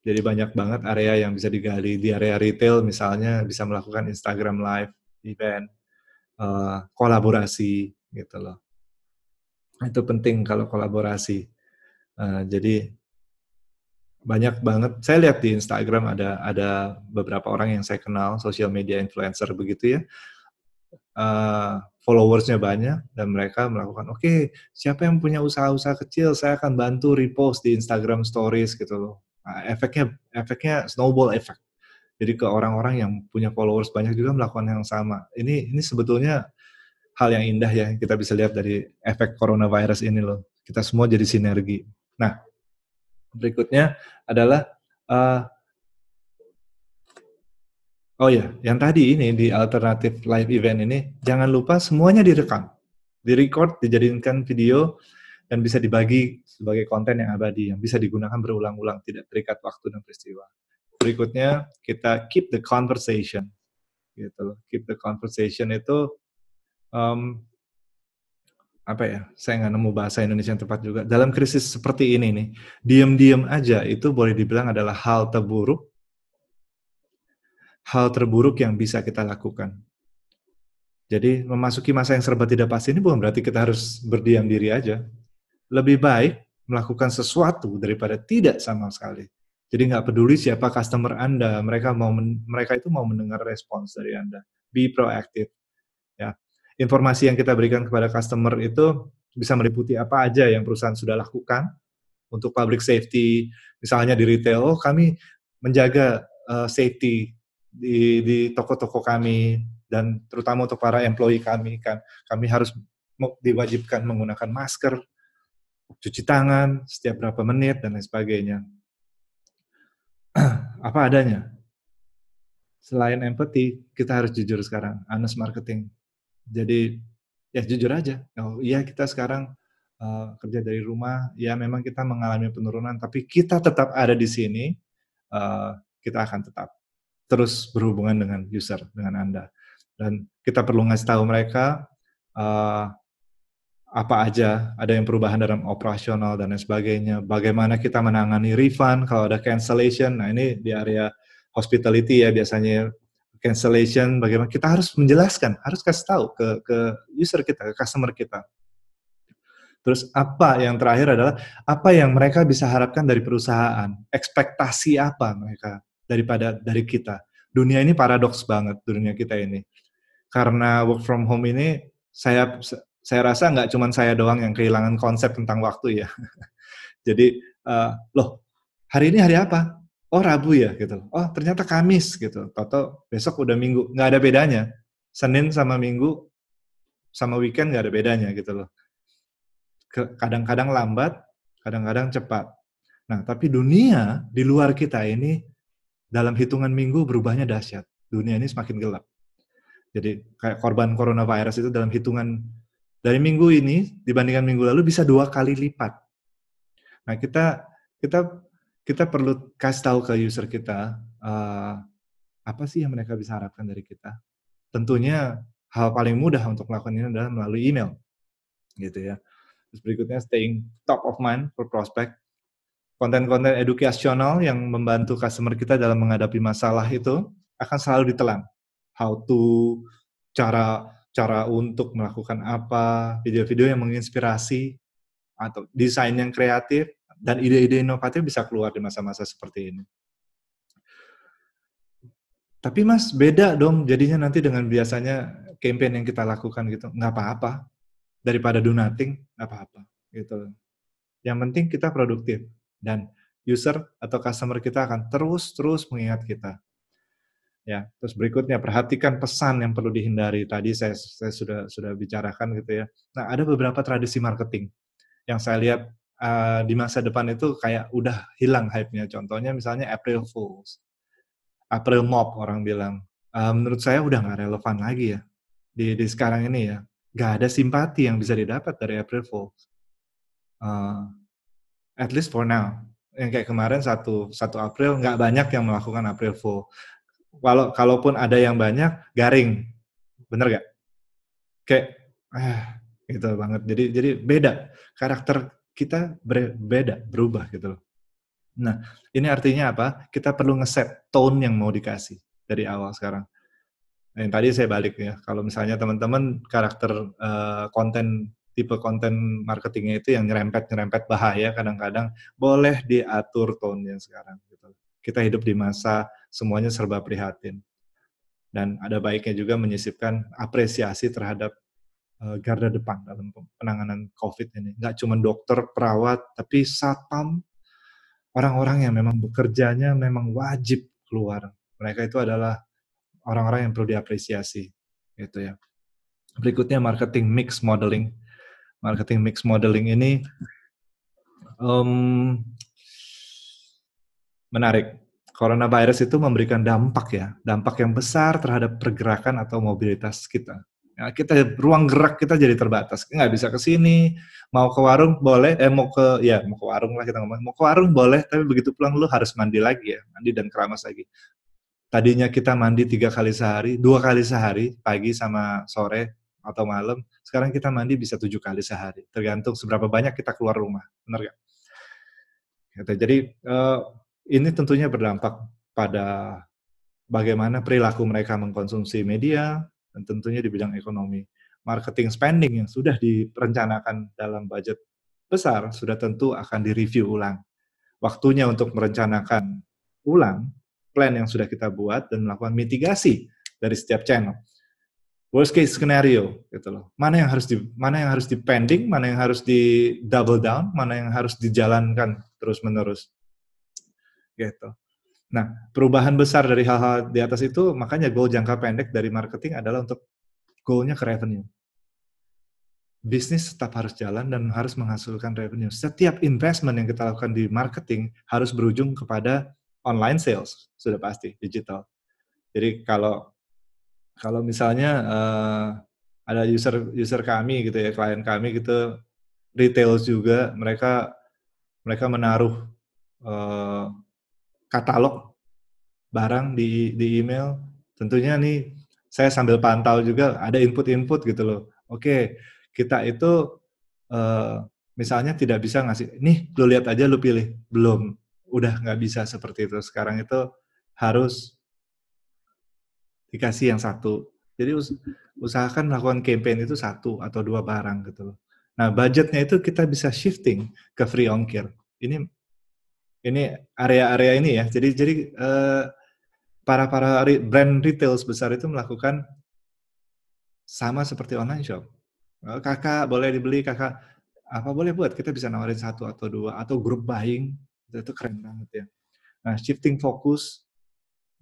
jadi banyak banget area yang bisa digali di area retail misalnya bisa melakukan Instagram live event uh, kolaborasi gitu loh. Itu penting kalau kolaborasi. Uh, jadi banyak banget. Saya lihat di Instagram ada ada beberapa orang yang saya kenal, social media influencer begitu ya. Uh, followersnya banyak dan mereka melakukan oke okay, siapa yang punya usaha-usaha kecil saya akan bantu repost di Instagram Stories gitu loh nah, efeknya efeknya snowball effect jadi ke orang-orang yang punya followers banyak juga melakukan yang sama ini ini sebetulnya hal yang indah ya kita bisa lihat dari efek coronavirus ini loh. Kita semua jadi sinergi. Nah, berikutnya adalah uh, oh ya, yang tadi ini di alternatif live event ini jangan lupa semuanya direkam, direcord, dijadikan video dan bisa dibagi sebagai konten yang abadi yang bisa digunakan berulang-ulang tidak terikat waktu dan peristiwa. Berikutnya kita keep the conversation gitu Keep the conversation itu um, apa ya saya nggak nemu bahasa Indonesia yang tepat juga dalam krisis seperti ini nih diam-diam aja itu boleh dibilang adalah hal terburuk hal terburuk yang bisa kita lakukan jadi memasuki masa yang serba tidak pasti ini bukan berarti kita harus berdiam diri aja lebih baik melakukan sesuatu daripada tidak sama sekali jadi nggak peduli siapa customer anda mereka mau mereka itu mau mendengar respons dari anda be proactive informasi yang kita berikan kepada customer itu bisa meliputi apa aja yang perusahaan sudah lakukan untuk public safety, misalnya di retail, oh kami menjaga uh, safety di toko-toko kami dan terutama untuk para employee kami kan kami harus diwajibkan menggunakan masker, cuci tangan setiap berapa menit dan lain sebagainya. Apa adanya? Selain empathy kita harus jujur sekarang, honest marketing. Jadi ya jujur aja, oh iya kita sekarang uh, kerja dari rumah, ya memang kita mengalami penurunan, tapi kita tetap ada di sini, uh, kita akan tetap terus berhubungan dengan user, dengan Anda. Dan kita perlu ngasih tahu mereka uh, apa aja, ada yang perubahan dalam operasional dan lain sebagainya, bagaimana kita menangani refund, kalau ada cancellation, nah ini di area hospitality ya biasanya cancellation bagaimana kita harus menjelaskan harus kasih tahu ke ke user kita ke customer kita terus apa yang terakhir adalah apa yang mereka bisa harapkan dari perusahaan ekspektasi apa mereka daripada dari kita dunia ini paradoks banget dunia kita ini karena work from home ini saya saya rasa nggak cuma saya doang yang kehilangan konsep tentang waktu ya jadi uh, loh hari ini hari apa oh Rabu ya gitu oh ternyata Kamis gitu atau besok udah Minggu nggak ada bedanya Senin sama Minggu sama weekend nggak ada bedanya gitu loh kadang-kadang lambat kadang-kadang cepat nah tapi dunia di luar kita ini dalam hitungan minggu berubahnya dahsyat dunia ini semakin gelap jadi kayak korban coronavirus itu dalam hitungan dari minggu ini dibandingkan minggu lalu bisa dua kali lipat. Nah kita kita kita perlu kasih tahu ke user kita uh, apa sih yang mereka bisa harapkan dari kita. Tentunya hal paling mudah untuk melakukan ini adalah melalui email, gitu ya. Terus berikutnya staying top of mind for prospect, konten-konten edukasional yang membantu customer kita dalam menghadapi masalah itu akan selalu ditelan. How to, cara cara untuk melakukan apa, video-video yang menginspirasi atau desain yang kreatif dan ide-ide inovatif bisa keluar di masa-masa seperti ini. Tapi mas beda dong jadinya nanti dengan biasanya campaign yang kita lakukan gitu nggak apa-apa daripada do nothing nggak apa-apa gitu. Yang penting kita produktif dan user atau customer kita akan terus-terus mengingat kita. Ya, terus berikutnya perhatikan pesan yang perlu dihindari. Tadi saya saya sudah sudah bicarakan gitu ya. Nah, ada beberapa tradisi marketing yang saya lihat uh, di masa depan itu kayak udah hilang hype-nya. Contohnya misalnya April Fools, April Mob orang bilang. Uh, menurut saya udah nggak relevan lagi ya di, di sekarang ini ya. gak ada simpati yang bisa didapat dari April Fools. Uh, at least for now. Yang kayak kemarin satu satu April nggak banyak yang melakukan April Fool. Walau kalaupun ada yang banyak garing, bener gak? Kayak eh, gitu banget. Jadi jadi beda karakter kita berbeda, berubah gitu loh. Nah, ini artinya apa? Kita perlu ngeset tone yang mau dikasih dari awal sekarang. Nah, yang tadi saya balik ya, kalau misalnya teman-teman karakter uh, konten tipe konten marketingnya itu yang nyerempet-nyerempet bahaya kadang-kadang boleh diatur tone yang sekarang gitu. Kita hidup di masa semuanya serba prihatin. Dan ada baiknya juga menyisipkan apresiasi terhadap Eh, garda depan dalam penanganan COVID ini. Nggak cuma dokter, perawat, tapi satpam, orang-orang yang memang bekerjanya memang wajib keluar. Mereka itu adalah orang-orang yang perlu diapresiasi, gitu ya. Berikutnya marketing mix modeling. Marketing mix modeling ini um, menarik. Coronavirus itu memberikan dampak ya, dampak yang besar terhadap pergerakan atau mobilitas kita Nah, kita ruang gerak kita jadi terbatas. Nggak bisa ke sini, mau ke warung boleh, eh mau ke ya mau ke warung lah kita ngomong. Mau ke warung boleh, tapi begitu pulang lu harus mandi lagi ya, mandi dan keramas lagi. Tadinya kita mandi tiga kali sehari, dua kali sehari, pagi sama sore atau malam. Sekarang kita mandi bisa tujuh kali sehari, tergantung seberapa banyak kita keluar rumah, benar nggak? Gitu. Jadi eh, ini tentunya berdampak pada bagaimana perilaku mereka mengkonsumsi media, dan tentunya di bidang ekonomi. Marketing spending yang sudah direncanakan dalam budget besar sudah tentu akan direview ulang. Waktunya untuk merencanakan ulang plan yang sudah kita buat dan melakukan mitigasi dari setiap channel. Worst case scenario gitu loh. Mana yang harus di mana yang harus dipending, mana yang harus di double down, mana yang harus dijalankan terus-menerus. Gitu. Nah, perubahan besar dari hal-hal di atas itu, makanya goal jangka pendek dari marketing adalah untuk goalnya ke revenue. Bisnis tetap harus jalan dan harus menghasilkan revenue. Setiap investment yang kita lakukan di marketing harus berujung kepada online sales, sudah pasti, digital. Jadi kalau kalau misalnya uh, ada user user kami gitu ya, klien kami gitu, retail juga, mereka mereka menaruh uh, katalog barang di di email. Tentunya nih saya sambil pantau juga ada input-input gitu loh. Oke, kita itu uh, misalnya tidak bisa ngasih, nih lu lihat aja lu pilih, belum, udah nggak bisa seperti itu. Sekarang itu harus dikasih yang satu. Jadi us usahakan melakukan campaign itu satu atau dua barang gitu loh. Nah budgetnya itu kita bisa shifting ke free ongkir. Ini ini area-area ini ya. Jadi jadi eh, para para brand retail sebesar itu melakukan sama seperti online shop. Eh, kakak boleh dibeli, kakak apa boleh buat kita bisa nawarin satu atau dua atau grup buying itu, itu keren banget ya. Nah shifting fokus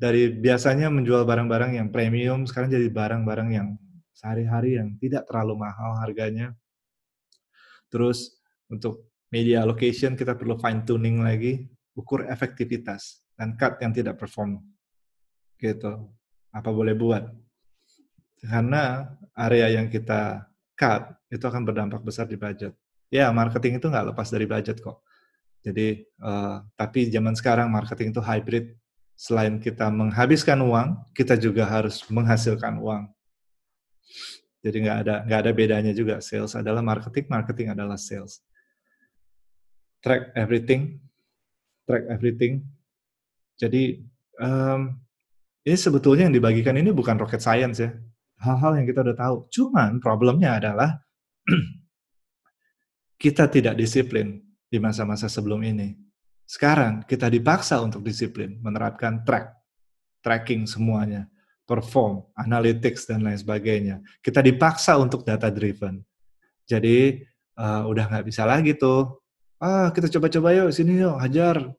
dari biasanya menjual barang-barang yang premium sekarang jadi barang-barang yang sehari-hari yang tidak terlalu mahal harganya. Terus untuk media location kita perlu fine tuning lagi ukur efektivitas dan cut yang tidak perform gitu apa boleh buat karena area yang kita cut itu akan berdampak besar di budget ya marketing itu nggak lepas dari budget kok jadi uh, tapi zaman sekarang marketing itu hybrid selain kita menghabiskan uang kita juga harus menghasilkan uang jadi nggak ada nggak ada bedanya juga sales adalah marketing marketing adalah sales track everything track everything. Jadi um, ini sebetulnya yang dibagikan ini bukan rocket science ya, hal-hal yang kita udah tahu. Cuman problemnya adalah kita tidak disiplin di masa-masa sebelum ini. Sekarang kita dipaksa untuk disiplin, menerapkan track, tracking semuanya, perform, analytics dan lain sebagainya. Kita dipaksa untuk data driven. Jadi uh, udah nggak bisa lagi tuh ah kita coba-coba yuk sini yuk hajar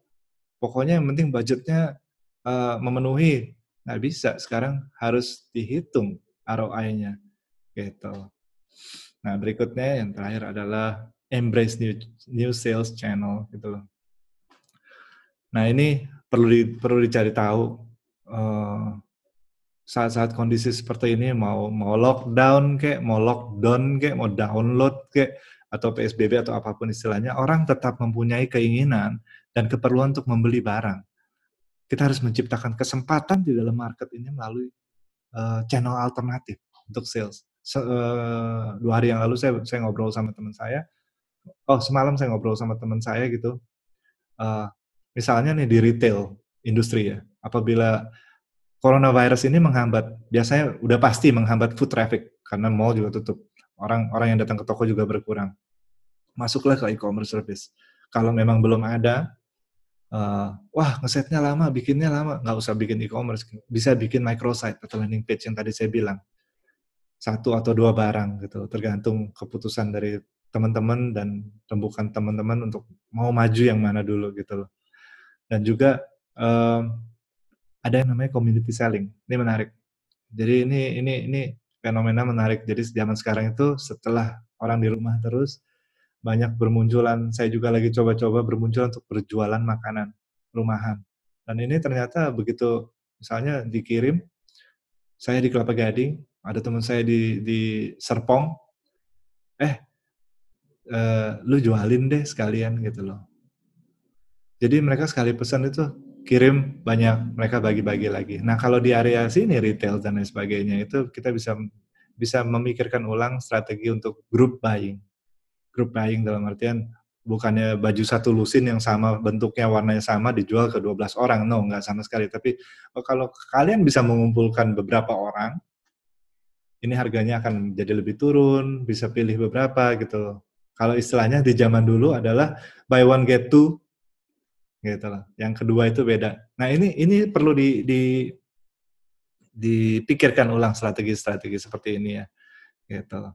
pokoknya yang penting budgetnya uh, memenuhi nggak bisa sekarang harus dihitung ROI-nya gitu nah berikutnya yang terakhir adalah embrace new new sales channel gitu loh nah ini perlu di, perlu dicari tahu saat eh, saat-saat kondisi seperti ini mau mau lockdown kayak mau lockdown kayak mau download kayak atau PSBB atau apapun istilahnya, orang tetap mempunyai keinginan dan keperluan untuk membeli barang. Kita harus menciptakan kesempatan di dalam market ini melalui uh, channel alternatif untuk sales. Se, uh, dua hari yang lalu saya saya ngobrol sama teman saya. Oh semalam saya ngobrol sama teman saya gitu. Uh, misalnya nih di retail industri ya, apabila coronavirus ini menghambat, biasanya udah pasti menghambat food traffic karena mall juga tutup orang orang yang datang ke toko juga berkurang masuklah ke e-commerce service. Kalau memang belum ada, uh, wah ngesetnya lama, bikinnya lama, nggak usah bikin e-commerce, bisa bikin microsite atau landing page yang tadi saya bilang satu atau dua barang gitu, tergantung keputusan dari teman-teman dan rembukan teman-teman untuk mau maju yang mana dulu gitu loh. Dan juga um, ada yang namanya community selling. Ini menarik. Jadi ini ini ini fenomena menarik. Jadi zaman sekarang itu setelah orang di rumah terus banyak bermunculan. Saya juga lagi coba-coba bermunculan untuk berjualan makanan rumahan. Dan ini ternyata begitu misalnya dikirim, saya di Kelapa Gading, ada teman saya di, di Serpong, eh, eh lu jualin deh sekalian gitu loh. Jadi mereka sekali pesan itu kirim banyak, mereka bagi-bagi lagi. Nah kalau di area sini retail dan lain sebagainya itu kita bisa bisa memikirkan ulang strategi untuk group buying. Grup buying dalam artian bukannya baju satu lusin yang sama bentuknya warnanya sama dijual ke 12 orang no nggak sama sekali tapi oh, kalau kalian bisa mengumpulkan beberapa orang ini harganya akan jadi lebih turun bisa pilih beberapa gitu kalau istilahnya di zaman dulu adalah buy one get two gitu loh yang kedua itu beda nah ini ini perlu di, di dipikirkan ulang strategi-strategi seperti ini ya gitu loh.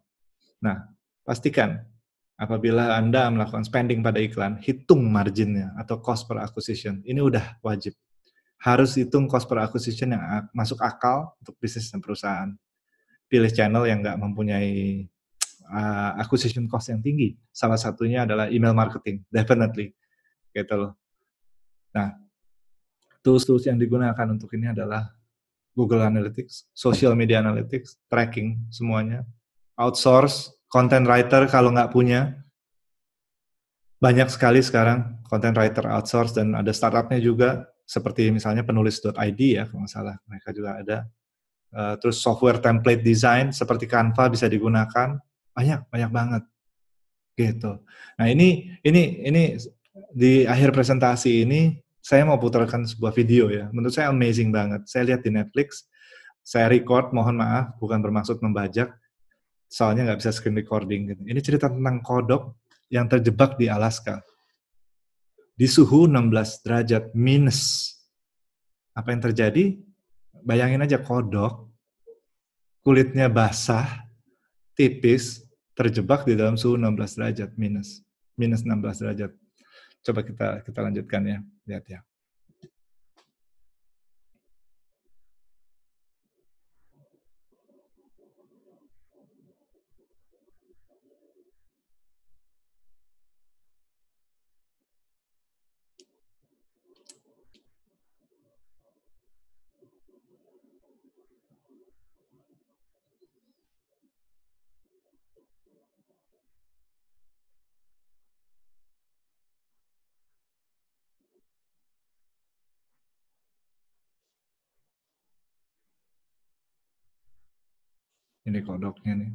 nah pastikan Apabila Anda melakukan spending pada iklan, hitung marginnya atau cost per acquisition. Ini udah wajib. Harus hitung cost per acquisition yang masuk akal untuk bisnis dan perusahaan. Pilih channel yang nggak mempunyai uh, acquisition cost yang tinggi. Salah satunya adalah email marketing, definitely. Gitu loh. Nah, tools-tools yang digunakan untuk ini adalah Google Analytics, Social Media Analytics, tracking semuanya, outsource, content writer kalau nggak punya banyak sekali sekarang content writer outsource dan ada startupnya juga seperti misalnya penulis.id ya kalau nggak salah mereka juga ada uh, terus software template design seperti Canva bisa digunakan banyak banyak banget gitu nah ini ini ini di akhir presentasi ini saya mau putarkan sebuah video ya menurut saya amazing banget saya lihat di Netflix saya record mohon maaf bukan bermaksud membajak soalnya nggak bisa screen recording. Gitu. Ini cerita tentang kodok yang terjebak di Alaska. Di suhu 16 derajat minus. Apa yang terjadi? Bayangin aja kodok, kulitnya basah, tipis, terjebak di dalam suhu 16 derajat minus. Minus 16 derajat. Coba kita kita lanjutkan ya, lihat ya. ini kodoknya nih.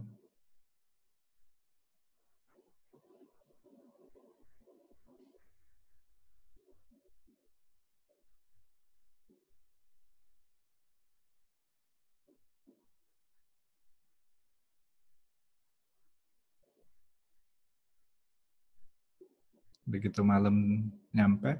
begitu malam nyampe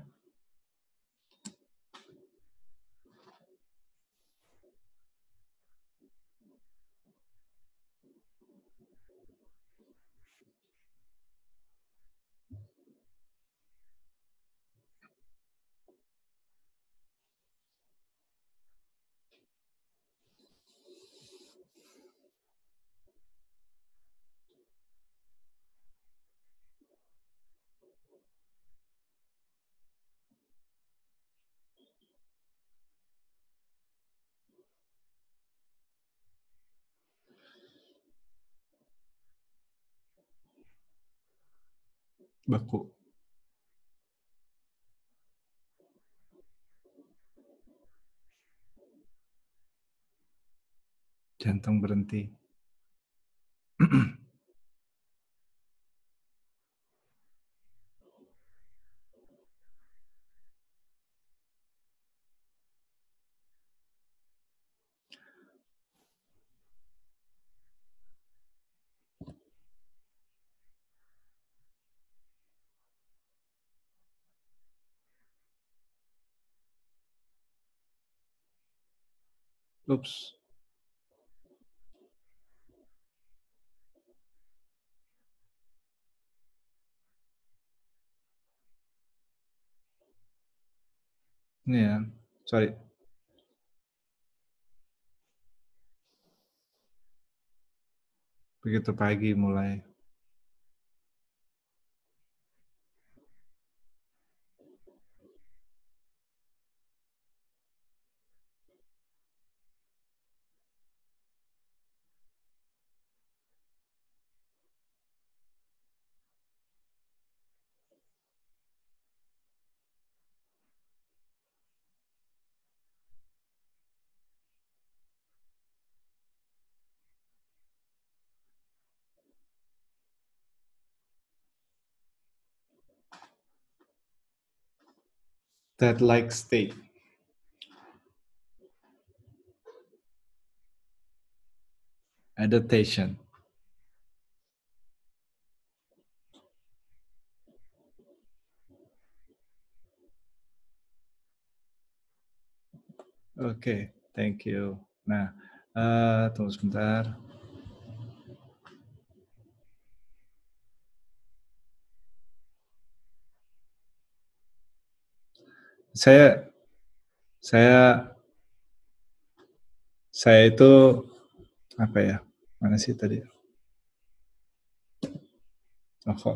Baku. Jantung berhenti. Oops. Ini ya, sorry. Begitu pagi mulai. that like state Adaptation. Ok, thank you. Nah, uh, tunggu sebentar. saya saya saya itu apa ya mana sih tadi oh, kok. oke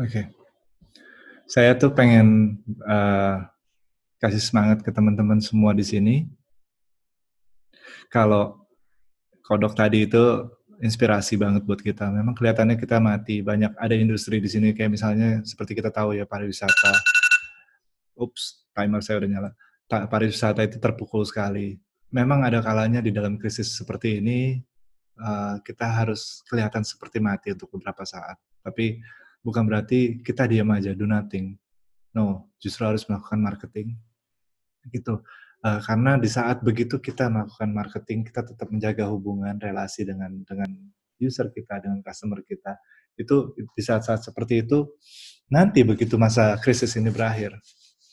okay. saya tuh pengen uh, kasih semangat ke teman-teman semua di sini kalau kodok tadi itu inspirasi banget buat kita. Memang kelihatannya kita mati. Banyak ada industri di sini kayak misalnya seperti kita tahu ya pariwisata. Ups, timer saya udah nyala. Ta pariwisata itu terpukul sekali. Memang ada kalanya di dalam krisis seperti ini uh, kita harus kelihatan seperti mati untuk beberapa saat. Tapi bukan berarti kita diam aja, do nothing. No, justru harus melakukan marketing. Gitu. Eh, karena di saat begitu kita melakukan marketing kita tetap menjaga hubungan relasi dengan dengan user kita dengan customer kita itu di saat-saat seperti itu nanti begitu masa krisis ini berakhir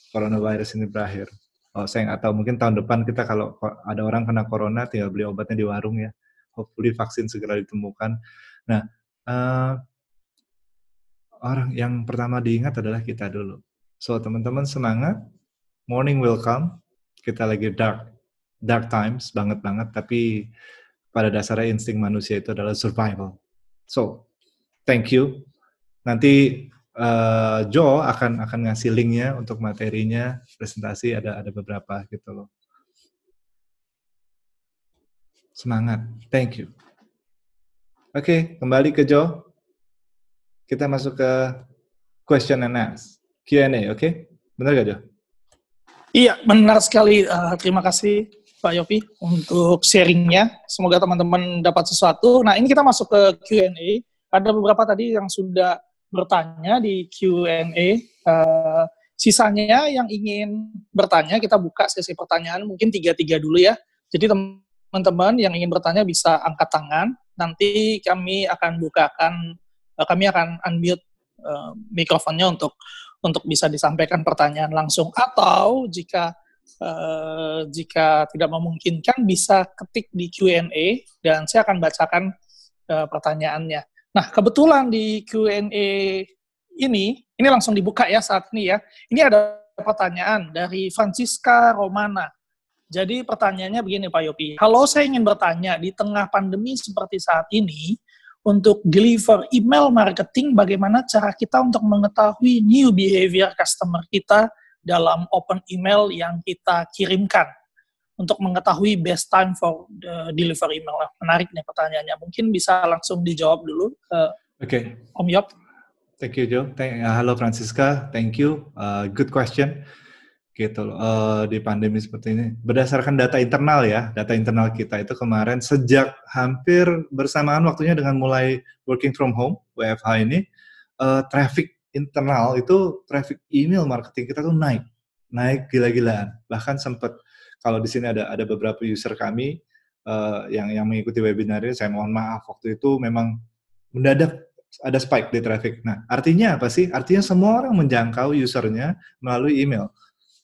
coronavirus ini berakhir oh saya nggak tahu mungkin tahun depan kita kalau ada orang kena corona tinggal beli obatnya di warung ya hopefully vaksin segera ditemukan nah uh, orang yang pertama diingat adalah kita dulu so teman-teman semangat morning will come kita lagi dark dark times banget banget tapi pada dasarnya insting manusia itu adalah survival so thank you nanti uh, Joe akan akan ngasih linknya untuk materinya presentasi ada ada beberapa gitu loh semangat thank you oke okay, kembali ke Joe kita masuk ke question and answer, Q&A oke okay? benar gak Joe Iya, benar sekali. Uh, terima kasih Pak Yopi untuk sharingnya. Semoga teman-teman dapat sesuatu. Nah, ini kita masuk ke Q&A. Ada beberapa tadi yang sudah bertanya di Q&A. Uh, eh, sisanya yang ingin bertanya, kita buka sesi pertanyaan. Mungkin tiga-tiga dulu ya. Jadi teman-teman yang ingin bertanya bisa angkat tangan. Nanti kami akan bukakan, uh, kami akan unmute uh, mikrofonnya untuk untuk bisa disampaikan pertanyaan langsung atau jika uh, jika tidak memungkinkan bisa ketik di Q&A dan saya akan bacakan uh, pertanyaannya. Nah, kebetulan di Q&A ini ini langsung dibuka ya saat ini ya. Ini ada pertanyaan dari Francisca Romana. Jadi pertanyaannya begini Pak Yopi. Kalau saya ingin bertanya, di tengah pandemi seperti saat ini, untuk deliver email marketing bagaimana cara kita untuk mengetahui new behavior customer kita dalam open email yang kita kirimkan untuk mengetahui best time for the deliver email. Menarik nih pertanyaannya. Mungkin bisa langsung dijawab dulu eh, Oke, okay. Om Yop. Thank you, Joe. Halo, Francisca. Thank you. Uh, good question gitu loh, uh, di pandemi seperti ini. Berdasarkan data internal ya, data internal kita itu kemarin sejak hampir bersamaan waktunya dengan mulai working from home WFH ini, uh, traffic internal itu traffic email marketing kita tuh naik, naik gila-gilaan. Bahkan sempat kalau di sini ada ada beberapa user kami uh, yang yang mengikuti webinar ini, saya mohon maaf waktu itu memang mendadak ada spike di traffic. Nah, artinya apa sih? Artinya semua orang menjangkau usernya melalui email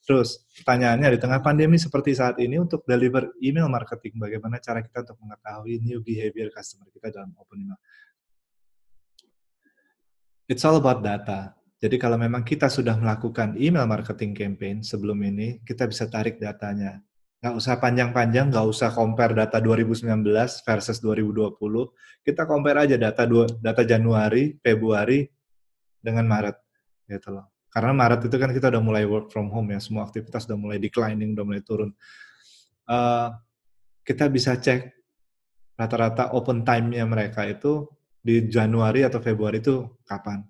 Terus pertanyaannya di tengah pandemi seperti saat ini untuk deliver email marketing bagaimana cara kita untuk mengetahui new behavior customer kita dalam open email? It's all about data. Jadi kalau memang kita sudah melakukan email marketing campaign sebelum ini, kita bisa tarik datanya. Nggak usah panjang-panjang, nggak usah compare data 2019 versus 2020. Kita compare aja data data Januari, Februari dengan Maret gitu loh. Karena Maret itu kan kita udah mulai work from home ya, semua aktivitas udah mulai declining, udah mulai turun. Uh, kita bisa cek rata-rata open time-nya mereka itu di Januari atau Februari itu kapan.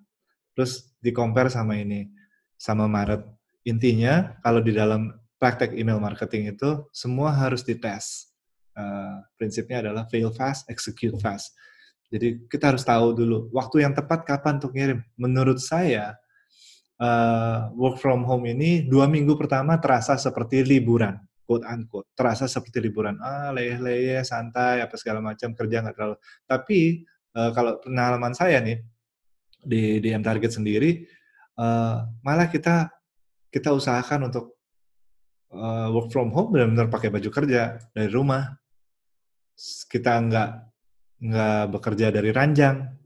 Terus di compare sama ini, sama Maret. Intinya kalau di dalam praktek email marketing itu semua harus dites. Uh, prinsipnya adalah fail fast, execute fast. Jadi kita harus tahu dulu waktu yang tepat kapan untuk ngirim. Menurut saya uh, work from home ini dua minggu pertama terasa seperti liburan quote unquote terasa seperti liburan ah leleh leyeh santai apa segala macam kerja nggak terlalu tapi uh, kalau pengalaman saya nih di DM target sendiri uh, malah kita kita usahakan untuk uh, work from home benar-benar pakai baju kerja dari rumah kita nggak nggak bekerja dari ranjang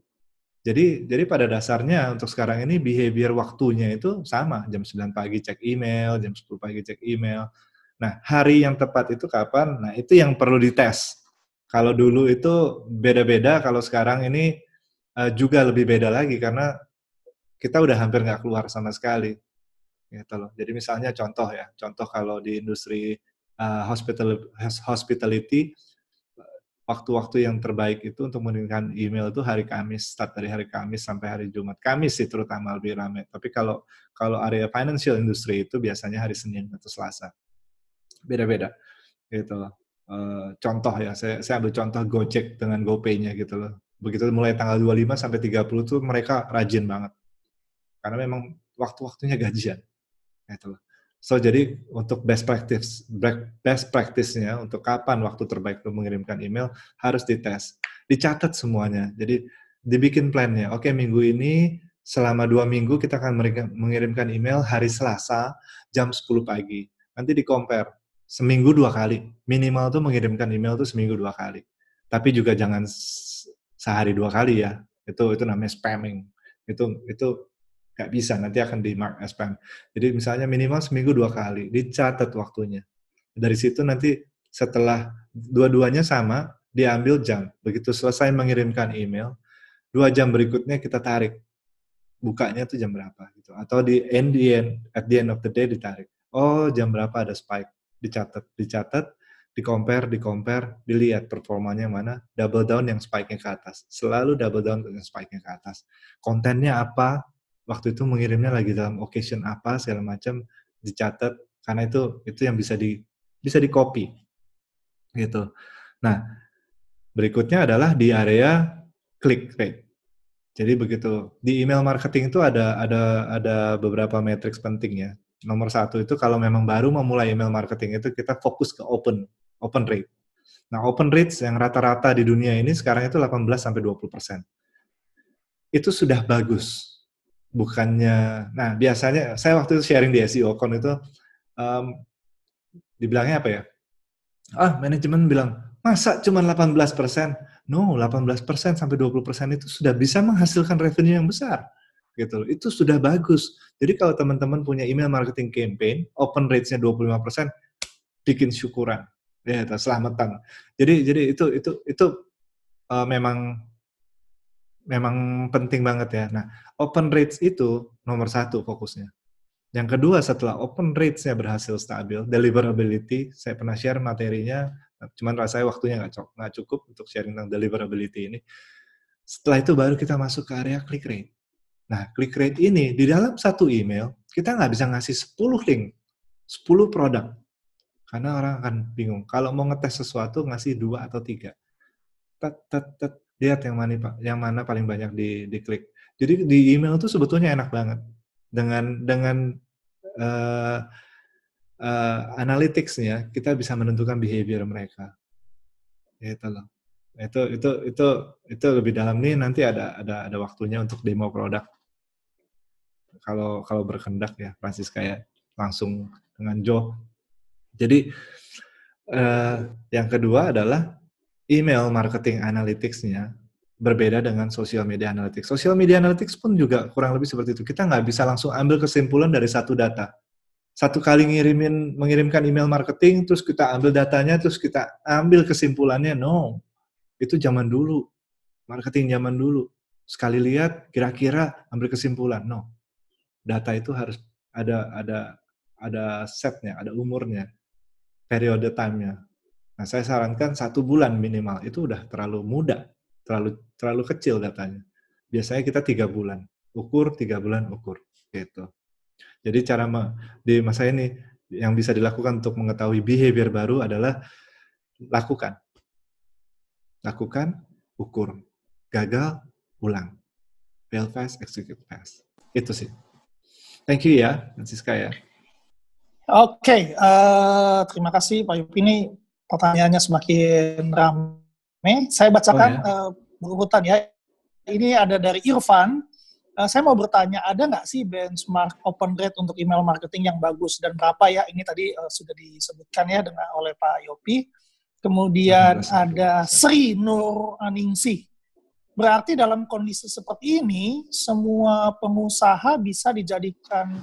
jadi jadi pada dasarnya untuk sekarang ini behavior waktunya itu sama, jam 9 pagi cek email, jam 10 pagi cek email. Nah, hari yang tepat itu kapan? Nah, itu yang perlu dites. Kalau dulu itu beda-beda, kalau sekarang ini uh, juga lebih beda lagi karena kita udah hampir nggak keluar sama sekali. Gitu loh. Jadi misalnya contoh ya, contoh kalau di industri uh, hospital hospitality waktu-waktu yang terbaik itu untuk mengirimkan email itu hari Kamis, start dari hari Kamis sampai hari Jumat. Kamis sih terutama lebih ramai. Tapi kalau kalau area financial industry itu biasanya hari Senin atau Selasa. Beda-beda. Gitu loh. E, contoh ya, saya, saya ambil contoh Gojek dengan GoPay-nya gitu loh. Begitu mulai tanggal 25 sampai 30 tuh mereka rajin banget. Karena memang waktu-waktunya gajian. Gitu loh. So jadi untuk best practice best practice-nya untuk kapan waktu terbaik untuk mengirimkan email harus dites, dicatat semuanya. Jadi dibikin plannya. Oke okay, minggu ini selama dua minggu kita akan mengirimkan email hari Selasa jam 10 pagi. Nanti di compare seminggu dua kali minimal tuh mengirimkan email tuh seminggu dua kali. Tapi juga jangan sehari dua kali ya. Itu itu namanya spamming. Itu itu nggak bisa nanti akan di mark as spam jadi misalnya minimal seminggu dua kali dicatat waktunya dari situ nanti setelah dua-duanya sama diambil jam begitu selesai mengirimkan email dua jam berikutnya kita tarik bukanya tuh jam berapa gitu atau di end the end at the end of the day ditarik oh jam berapa ada spike dicatat dicatat di compare di compare dilihat performanya mana double down yang spike-nya ke atas selalu double down yang spike-nya ke atas kontennya apa waktu itu mengirimnya lagi dalam occasion apa segala macam dicatat karena itu itu yang bisa di bisa di copy gitu. Nah berikutnya adalah di area click rate. Jadi begitu di email marketing itu ada ada ada beberapa matriks penting ya. Nomor satu itu kalau memang baru memulai email marketing itu kita fokus ke open open rate. Nah open rates yang rata-rata di dunia ini sekarang itu 18 sampai 20 persen. Itu sudah bagus bukannya nah biasanya saya waktu itu sharing di SEO Con itu um, dibilangnya apa ya ah manajemen bilang masa cuma 18 persen no 18 persen sampai 20 persen itu sudah bisa menghasilkan revenue yang besar gitu loh itu sudah bagus jadi kalau teman-teman punya email marketing campaign open ratesnya 25 persen bikin syukuran ya selamatan jadi jadi itu itu itu uh, memang memang penting banget ya. Nah, open rates itu nomor satu fokusnya. Yang kedua setelah open rates nya berhasil stabil, deliverability, saya pernah share materinya, cuman rasanya waktunya nggak cukup untuk sharing tentang deliverability ini. Setelah itu baru kita masuk ke area click rate. Nah, click rate ini di dalam satu email, kita nggak bisa ngasih 10 link, 10 produk. Karena orang akan bingung. Kalau mau ngetes sesuatu, ngasih dua atau tiga. Tet, tet, tet, lihat yang mana yang mana paling banyak di diklik. Jadi di email itu sebetulnya enak banget dengan dengan uh, eh, uh, eh, analyticsnya kita bisa menentukan behavior mereka. Itu loh. Itu itu itu itu lebih dalam nih nanti ada ada ada waktunya untuk demo produk. Kalau kalau berkendak ya Francis kayak langsung dengan joe Jadi uh, yang kedua adalah email marketing analytics-nya berbeda dengan social media analytics. Social media analytics pun juga kurang lebih seperti itu. Kita nggak bisa langsung ambil kesimpulan dari satu data. Satu kali ngirimin mengirimkan email marketing, terus kita ambil datanya, terus kita ambil kesimpulannya. No, itu zaman dulu. Marketing zaman dulu. Sekali lihat, kira-kira ambil kesimpulan. No, data itu harus ada ada ada setnya, ada umurnya, periode time-nya Nah, saya sarankan satu bulan minimal itu udah terlalu muda, terlalu terlalu kecil datanya. Biasanya kita tiga bulan, ukur tiga bulan ukur gitu. Jadi cara di masa ini yang bisa dilakukan untuk mengetahui behavior baru adalah lakukan, lakukan, ukur, gagal, ulang, fail fast, execute fast. Itu sih. Thank you ya, Francisca ya. Oke, okay, uh, eh, terima kasih Pak Yupi. Ini pertanyaannya semakin ramai. Saya bacakan oh, ya? uh, eh, berurutan ya. Ini ada dari Irfan. Uh, saya mau bertanya, ada nggak sih benchmark open rate untuk email marketing yang bagus dan berapa ya? Ini tadi uh, sudah disebutkan ya dengan oleh Pak Yopi. Kemudian oh, ada Sri Nur Aningsih. Berarti dalam kondisi seperti ini, semua pengusaha bisa dijadikan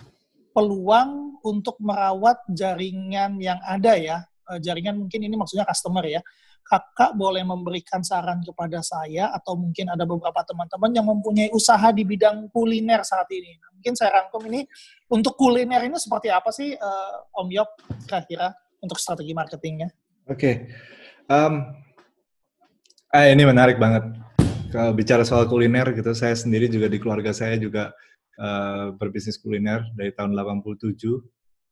peluang untuk merawat jaringan yang ada ya, Eh, jaringan mungkin ini maksudnya customer ya. Kakak boleh memberikan saran kepada saya atau mungkin ada beberapa teman-teman yang mempunyai usaha di bidang kuliner saat ini. Mungkin saya rangkum ini untuk kuliner ini seperti apa sih uh, Om Yop kira-kira untuk strategi marketingnya? Oke, okay. um, ah, ini menarik banget. Kalau bicara soal kuliner gitu, saya sendiri juga di keluarga saya juga uh, berbisnis kuliner dari tahun 87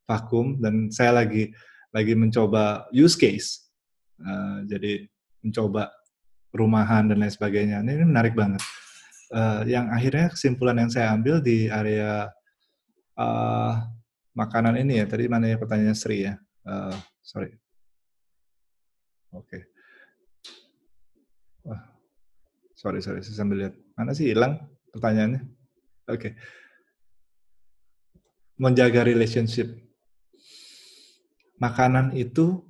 vakum dan saya lagi lagi mencoba use case. Uh, jadi mencoba rumahan dan lain sebagainya. Ini, ini menarik banget. Uh, yang akhirnya kesimpulan yang saya ambil di area uh, makanan ini ya. Tadi mana ya pertanyaan Sri ya? Uh, sorry. Oke. Okay. Uh, sorry sorry, saya sambil lihat. Mana sih hilang pertanyaannya? Oke. Okay. Menjaga relationship makanan itu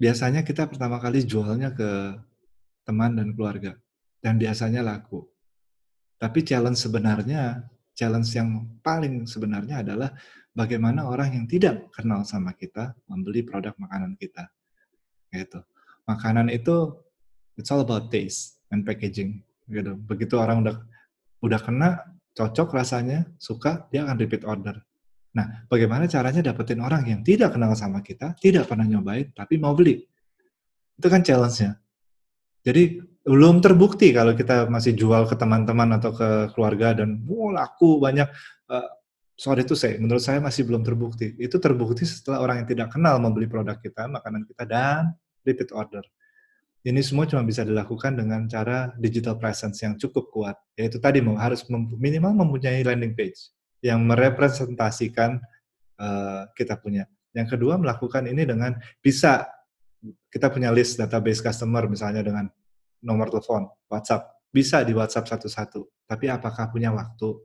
biasanya kita pertama kali jualnya ke teman dan keluarga dan biasanya laku. Tapi challenge sebenarnya, challenge yang paling sebenarnya adalah bagaimana orang yang tidak kenal sama kita membeli produk makanan kita. Gitu. Makanan itu it's all about taste and packaging gitu. Begitu orang udah udah kena, cocok rasanya, suka, dia akan repeat order. Nah, bagaimana caranya dapetin orang yang tidak kenal sama kita, tidak pernah nyobain, tapi mau beli? Itu kan challenge-nya. Jadi, belum terbukti kalau kita masih jual ke teman-teman atau ke keluarga dan oh, laku banyak. Uh, sorry itu saya, menurut saya masih belum terbukti. Itu terbukti setelah orang yang tidak kenal membeli produk kita, makanan kita, dan repeat order. Ini semua cuma bisa dilakukan dengan cara digital presence yang cukup kuat. Yaitu tadi harus minimal mempunyai landing page yang merepresentasikan uh, kita punya. Yang kedua melakukan ini dengan bisa kita punya list database customer misalnya dengan nomor telepon, WhatsApp, bisa di WhatsApp satu-satu. Tapi apakah punya waktu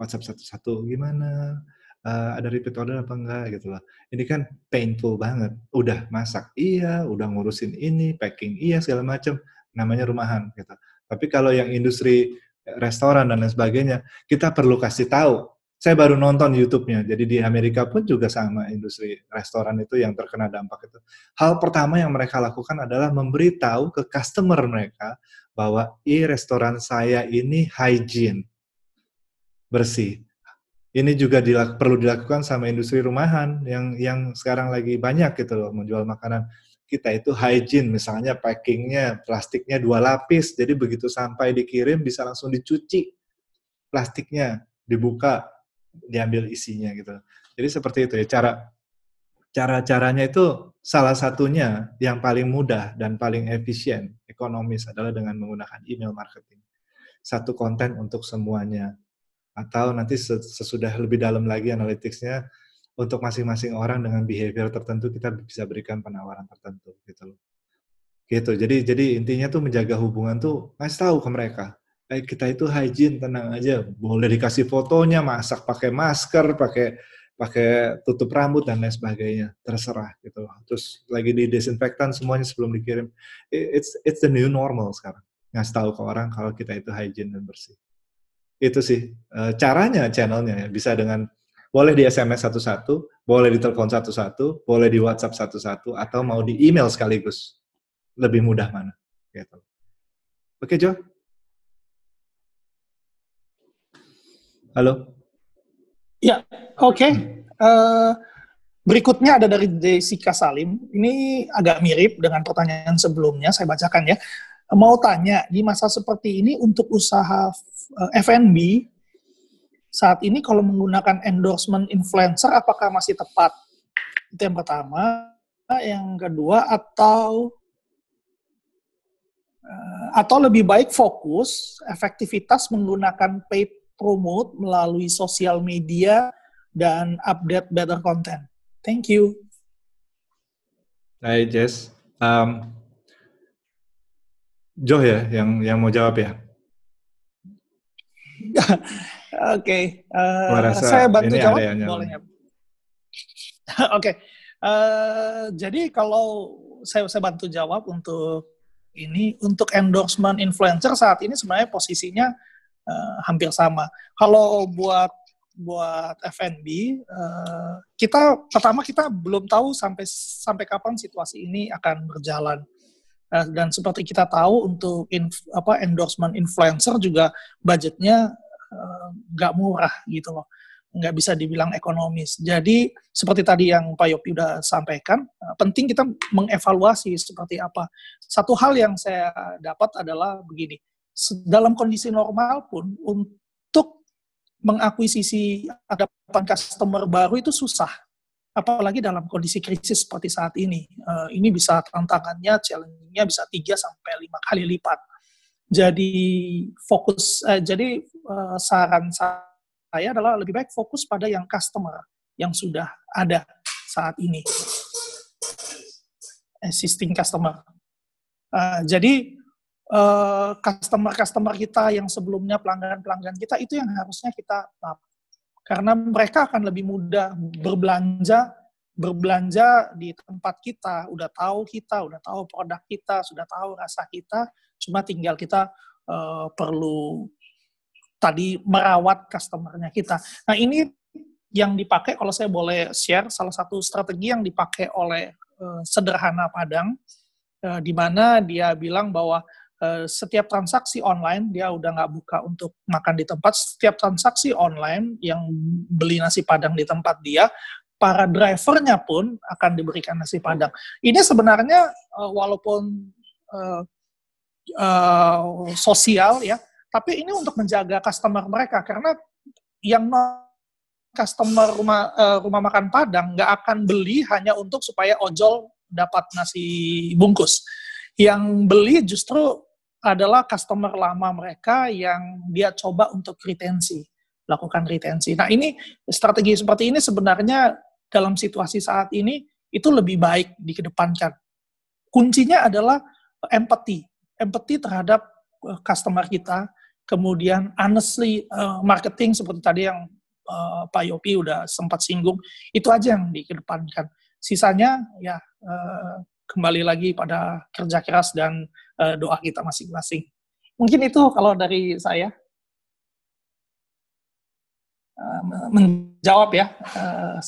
WhatsApp satu-satu? Gimana? Uh, ada repeat order apa enggak gitu loh. Ini kan painful banget. Udah masak iya, udah ngurusin ini, packing iya segala macam. Namanya rumahan gitu. Tapi kalau yang industri restoran dan lain sebagainya, kita perlu kasih tahu. Saya baru nonton YouTube-nya, jadi di Amerika pun juga sama industri restoran itu yang terkena dampak itu. Hal pertama yang mereka lakukan adalah memberitahu ke customer mereka bahwa i restoran saya ini hygiene, bersih. Ini juga dilak, perlu dilakukan sama industri rumahan yang yang sekarang lagi banyak gitu loh menjual makanan kita itu hygiene, misalnya packingnya, plastiknya dua lapis, jadi begitu sampai dikirim bisa langsung dicuci plastiknya, dibuka, diambil isinya gitu. Jadi seperti itu ya cara cara caranya itu salah satunya yang paling mudah dan paling efisien ekonomis adalah dengan menggunakan email marketing satu konten untuk semuanya atau nanti sesudah lebih dalam lagi analitiknya untuk masing-masing orang dengan behavior tertentu kita bisa berikan penawaran tertentu gitu loh. Gitu. Jadi jadi intinya tuh menjaga hubungan tuh ngasih tahu ke mereka. Eh, kita itu hygiene tenang aja, boleh dikasih fotonya, masak pakai masker, pakai pakai tutup rambut dan lain sebagainya terserah gitu loh. terus lagi di desinfektan semuanya sebelum dikirim it's it's the new normal sekarang ngasih tahu ke orang kalau kita itu hygiene dan bersih itu sih eh, caranya channelnya ya, bisa dengan boleh di SMS satu-satu, boleh di telepon satu-satu, boleh di WhatsApp satu-satu, atau mau di email sekaligus. Lebih mudah mana? Gitu. Oke, Jo? Halo? Ya, oke. Okay. Hmm. Uh, eh, Berikutnya ada dari Jessica Salim. Ini agak mirip dengan pertanyaan sebelumnya, saya bacakan ya. Mau tanya, di masa seperti ini untuk usaha eh, F&B saat ini kalau menggunakan endorsement influencer apakah masih tepat? Itu yang pertama. Yang kedua atau eh, atau lebih baik fokus efektivitas menggunakan paid promote melalui sosial media dan update better content. Thank you. Hai Jess. Um, Joh ya yang yang mau jawab ya. Oke, okay. uh, eh, saya bantu jawab Oke, okay. uh, eh, jadi kalau saya saya bantu jawab untuk ini untuk endorsement influencer saat ini sebenarnya posisinya uh, hampir sama. Kalau buat buat FNB, uh, kita pertama kita belum tahu sampai sampai kapan situasi ini akan berjalan. dan seperti kita tahu untuk inf, apa endorsement influencer juga budgetnya Eh, nggak murah gitu loh nggak bisa dibilang ekonomis. Jadi seperti tadi yang Pak Yopi udah sampaikan, eh, penting kita mengevaluasi seperti apa. Satu hal yang saya dapat adalah begini, dalam kondisi normal pun untuk mengakuisisi hadapan customer baru itu susah. Apalagi dalam kondisi krisis seperti saat ini. Eh, ini bisa tantangannya, challenge-nya bisa 3 sampai 5 kali lipat jadi fokus eh, jadi eh, saran saya adalah lebih baik fokus pada yang customer yang sudah ada saat ini existing customer uh, jadi eh, customer-customer uh, kita yang sebelumnya pelanggan-pelanggan kita itu yang harusnya kita tap karena mereka akan lebih mudah berbelanja berbelanja di tempat kita udah tahu kita udah tahu produk kita sudah tahu rasa kita Cuma tinggal kita uh, perlu tadi merawat customernya kita. Nah ini yang dipakai kalau saya boleh share salah satu strategi yang dipakai oleh uh, sederhana Padang, uh, di mana dia bilang bahwa uh, setiap transaksi online dia udah nggak buka untuk makan di tempat. Setiap transaksi online yang beli nasi Padang di tempat dia para drivernya pun akan diberikan nasi padang. Ini sebenarnya walaupun uh, sosial ya, tapi ini untuk menjaga customer mereka karena yang customer rumah uh, rumah makan Padang nggak akan beli hanya untuk supaya ojol dapat nasi bungkus. Yang beli justru adalah customer lama mereka yang dia coba untuk retensi, lakukan retensi. Nah ini strategi seperti ini sebenarnya dalam situasi saat ini itu lebih baik dikedepankan. Kuncinya adalah empati empathy terhadap uh, customer kita, kemudian honestly uh, marketing seperti tadi yang uh, Pak Yopi udah sempat singgung, itu aja yang dikedepankan. Sisanya ya uh, kembali lagi pada kerja keras dan uh, doa kita masing-masing. Mungkin itu kalau dari saya menjawab ya. Uh,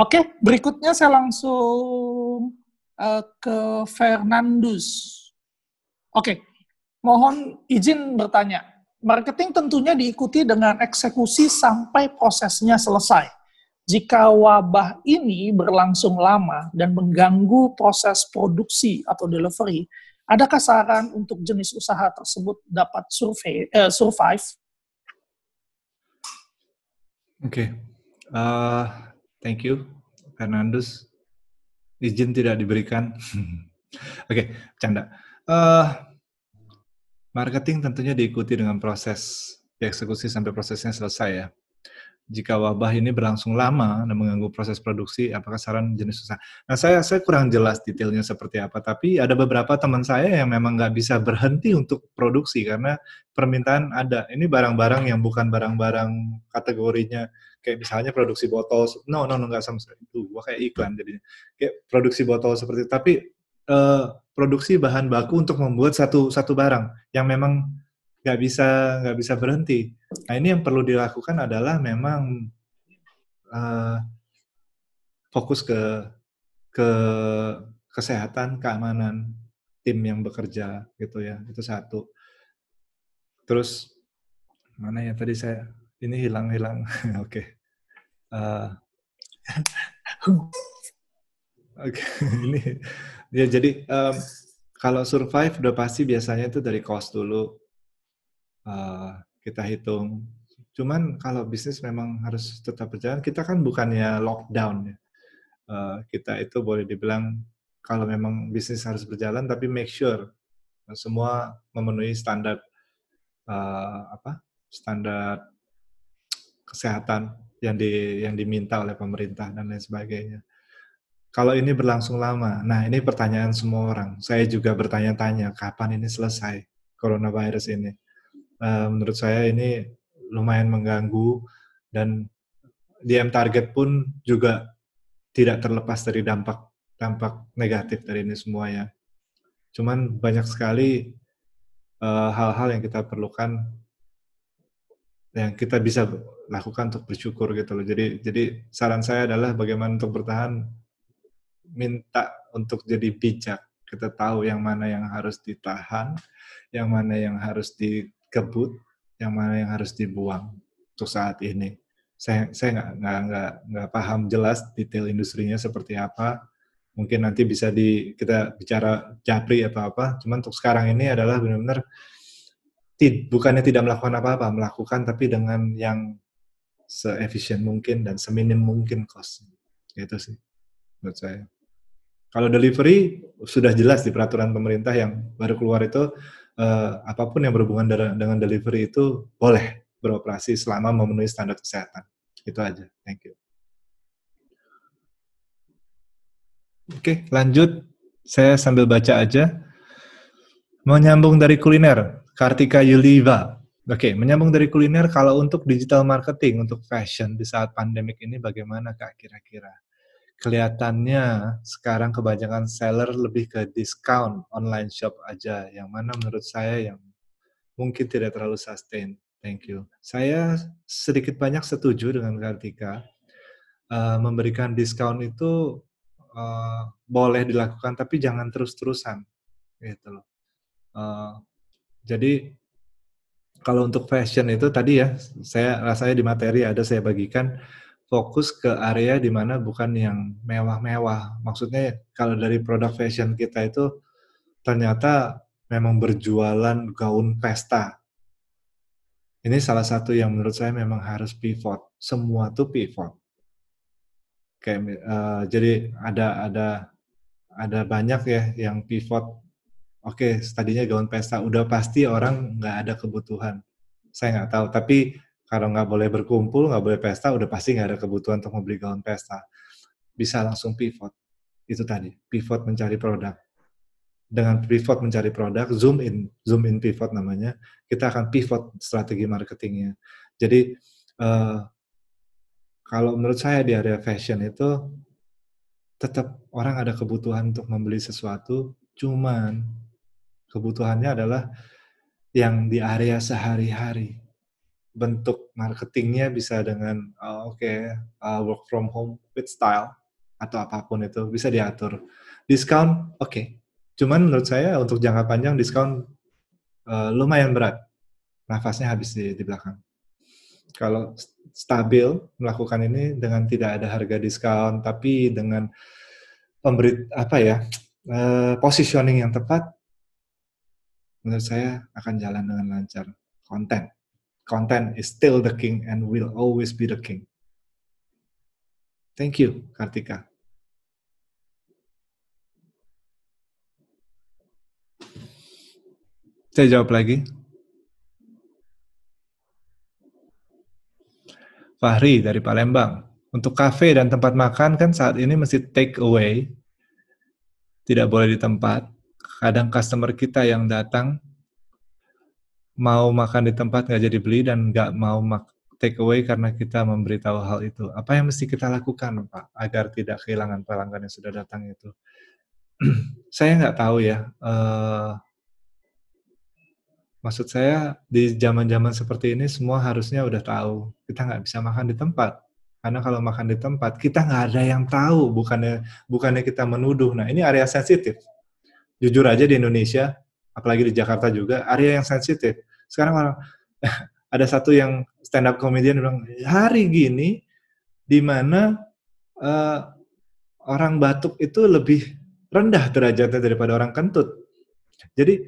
Oke, okay, berikutnya saya langsung uh, ke Fernandus. Oke, mohon izin bertanya. Marketing tentunya diikuti dengan eksekusi sampai prosesnya selesai. Jika wabah ini berlangsung lama dan mengganggu proses produksi atau delivery, adakah saran untuk jenis usaha tersebut dapat survei, eh, survive? Oke, okay. uh, thank you, Fernandus. Izin tidak diberikan. Oke, okay, canda. Uh, Marketing tentunya diikuti dengan proses dieksekusi sampai prosesnya selesai ya. Jika wabah ini berlangsung lama dan mengganggu proses produksi, apakah saran jenis susah? Nah, saya saya kurang jelas detailnya seperti apa, tapi ada beberapa teman saya yang memang nggak bisa berhenti untuk produksi karena permintaan ada. Ini barang-barang yang bukan barang-barang kategorinya kayak misalnya produksi botol, no no no nggak sama itu, wah kayak iklan jadinya, kayak produksi botol seperti itu. Tapi uh, produksi bahan baku untuk membuat satu satu barang yang memang nggak bisa nggak bisa berhenti. Nah ini yang perlu dilakukan adalah memang uh, fokus ke ke kesehatan, keamanan tim yang bekerja gitu ya itu satu. Terus mana ya tadi saya ini hilang hilang oke. okay. uh, eh, Oke, ini ya jadi um, kalau survive udah pasti biasanya itu dari cost dulu uh, kita hitung. Cuman kalau bisnis memang harus tetap berjalan. Kita kan bukannya lockdown ya. Uh, kita itu boleh dibilang kalau memang bisnis harus berjalan, tapi make sure semua memenuhi standar uh, apa standar kesehatan yang di yang diminta oleh pemerintah dan lain sebagainya kalau ini berlangsung lama. Nah, ini pertanyaan semua orang. Saya juga bertanya-tanya, kapan ini selesai coronavirus ini? Uh, menurut saya ini lumayan mengganggu dan DM target pun juga tidak terlepas dari dampak dampak negatif dari ini semua ya. Cuman banyak sekali eh, hal-hal uh, yang kita perlukan yang kita bisa lakukan untuk bersyukur gitu loh. Jadi jadi saran saya adalah bagaimana untuk bertahan minta untuk jadi bijak. Kita tahu yang mana yang harus ditahan, yang mana yang harus dikebut, yang mana yang harus dibuang untuk saat ini. Saya saya nggak nggak nggak paham jelas detail industrinya seperti apa. Mungkin nanti bisa di kita bicara japri atau apa. Cuman untuk sekarang ini adalah benar-benar bukannya tidak melakukan apa-apa, melakukan tapi dengan yang seefisien mungkin dan seminim mungkin cost. Itu sih menurut saya. Kalau delivery sudah jelas di peraturan pemerintah yang baru keluar itu eh, apapun yang berhubungan dengan delivery itu boleh beroperasi selama memenuhi standar kesehatan. Itu aja. Thank you. Oke, lanjut. Saya sambil baca aja. Menyambung dari kuliner, Kartika Yuliva. Oke, menyambung dari kuliner, kalau untuk digital marketing, untuk fashion di saat pandemik ini bagaimana Kak kira-kira? kelihatannya sekarang kebanyakan seller lebih ke discount online shop aja, yang mana menurut saya yang mungkin tidak terlalu sustain. Thank you. Saya sedikit banyak setuju dengan Kartika. Uh, memberikan diskon itu uh, boleh dilakukan, tapi jangan terus-terusan, gitu loh. Uh, jadi kalau untuk fashion itu tadi ya, saya rasanya di materi ada saya bagikan fokus ke area dimana bukan yang mewah-mewah. Maksudnya kalau dari produk fashion kita itu ternyata memang berjualan gaun pesta. Ini salah satu yang menurut saya memang harus pivot. Semua tuh pivot. Kayak, uh, jadi ada ada ada banyak ya yang pivot. Oke, tadinya gaun pesta udah pasti orang nggak ada kebutuhan. Saya nggak tahu, tapi kalau nggak boleh berkumpul, nggak boleh pesta, udah pasti nggak ada kebutuhan untuk membeli gaun pesta. Bisa langsung pivot. Itu tadi, pivot mencari produk. Dengan pivot mencari produk, zoom in, zoom in pivot namanya, kita akan pivot strategi marketingnya. Jadi, uh, kalau menurut saya di area fashion itu, tetap orang ada kebutuhan untuk membeli sesuatu, cuman kebutuhannya adalah yang di area sehari-hari bentuk marketingnya bisa dengan uh, oke okay, uh, work from home with style atau apapun itu bisa diatur discount oke okay. cuman menurut saya untuk jangka panjang discount uh, lumayan berat nafasnya habis di, di belakang kalau stabil melakukan ini dengan tidak ada harga diskon tapi dengan pemberi apa ya uh, positioning yang tepat menurut saya akan jalan dengan lancar konten content is still the king and will always be the king. Thank you, Kartika. Saya jawab lagi. Fahri dari Palembang. Untuk kafe dan tempat makan kan saat ini mesti take away. Tidak boleh di tempat. Kadang customer kita yang datang mau makan di tempat nggak jadi beli dan nggak mau take away karena kita memberitahu hal itu. Apa yang mesti kita lakukan, Pak, agar tidak kehilangan pelanggan yang sudah datang itu? saya nggak tahu ya. Uh, maksud saya di zaman-zaman seperti ini semua harusnya udah tahu. Kita nggak bisa makan di tempat. Karena kalau makan di tempat, kita nggak ada yang tahu. Bukannya bukannya kita menuduh. Nah, ini area sensitif. Jujur aja di Indonesia, apalagi di Jakarta juga area yang sensitif sekarang malah ada satu yang stand up comedian bilang hari gini di mana uh, orang batuk itu lebih rendah derajatnya daripada orang kentut jadi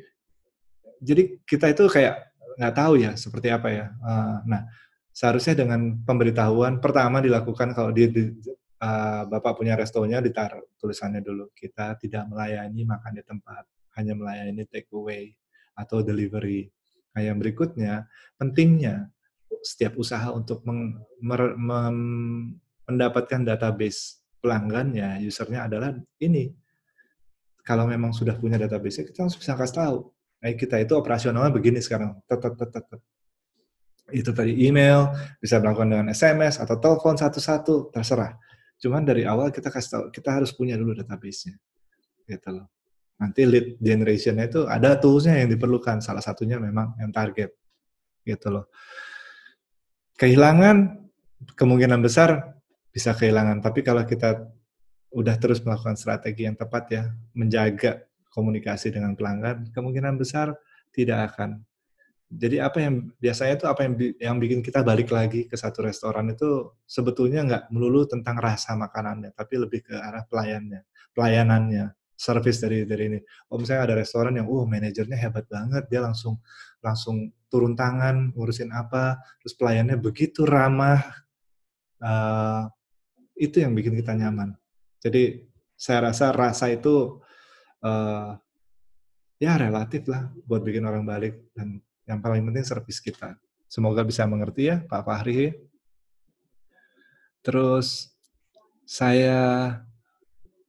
jadi kita itu kayak nggak tahu ya seperti apa ya uh, nah seharusnya dengan pemberitahuan pertama dilakukan kalau di, di uh, bapak punya restonya ditaruh tulisannya dulu kita tidak melayani makan di tempat hanya melayani take away atau delivery. Nah, yang berikutnya, pentingnya setiap usaha untuk meng, mer, mem, mendapatkan database pelanggannya, usernya adalah ini. Kalau memang sudah punya database, ya kita harus bisa kasih tahu. Nah, kita itu operasionalnya begini sekarang. Tetap, tetap, tetap. Itu tadi email, bisa melakukan dengan SMS atau telepon satu-satu, terserah. Cuman dari awal kita kasih tahu, kita harus punya dulu database-nya. Gitu loh nanti lead generation itu ada toolsnya yang diperlukan salah satunya memang yang target gitu loh kehilangan kemungkinan besar bisa kehilangan tapi kalau kita udah terus melakukan strategi yang tepat ya menjaga komunikasi dengan pelanggan kemungkinan besar tidak akan jadi apa yang biasanya itu apa yang yang bikin kita balik lagi ke satu restoran itu sebetulnya nggak melulu tentang rasa makanannya tapi lebih ke arah pelayannya pelayanannya service dari dari ini. Oh misalnya ada restoran yang uh manajernya hebat banget, dia langsung langsung turun tangan ngurusin apa, terus pelayannya begitu ramah. Uh, itu yang bikin kita nyaman. Jadi saya rasa rasa itu uh, ya relatif lah buat bikin orang balik dan yang paling penting servis kita. Semoga bisa mengerti ya Pak Fahri. Terus saya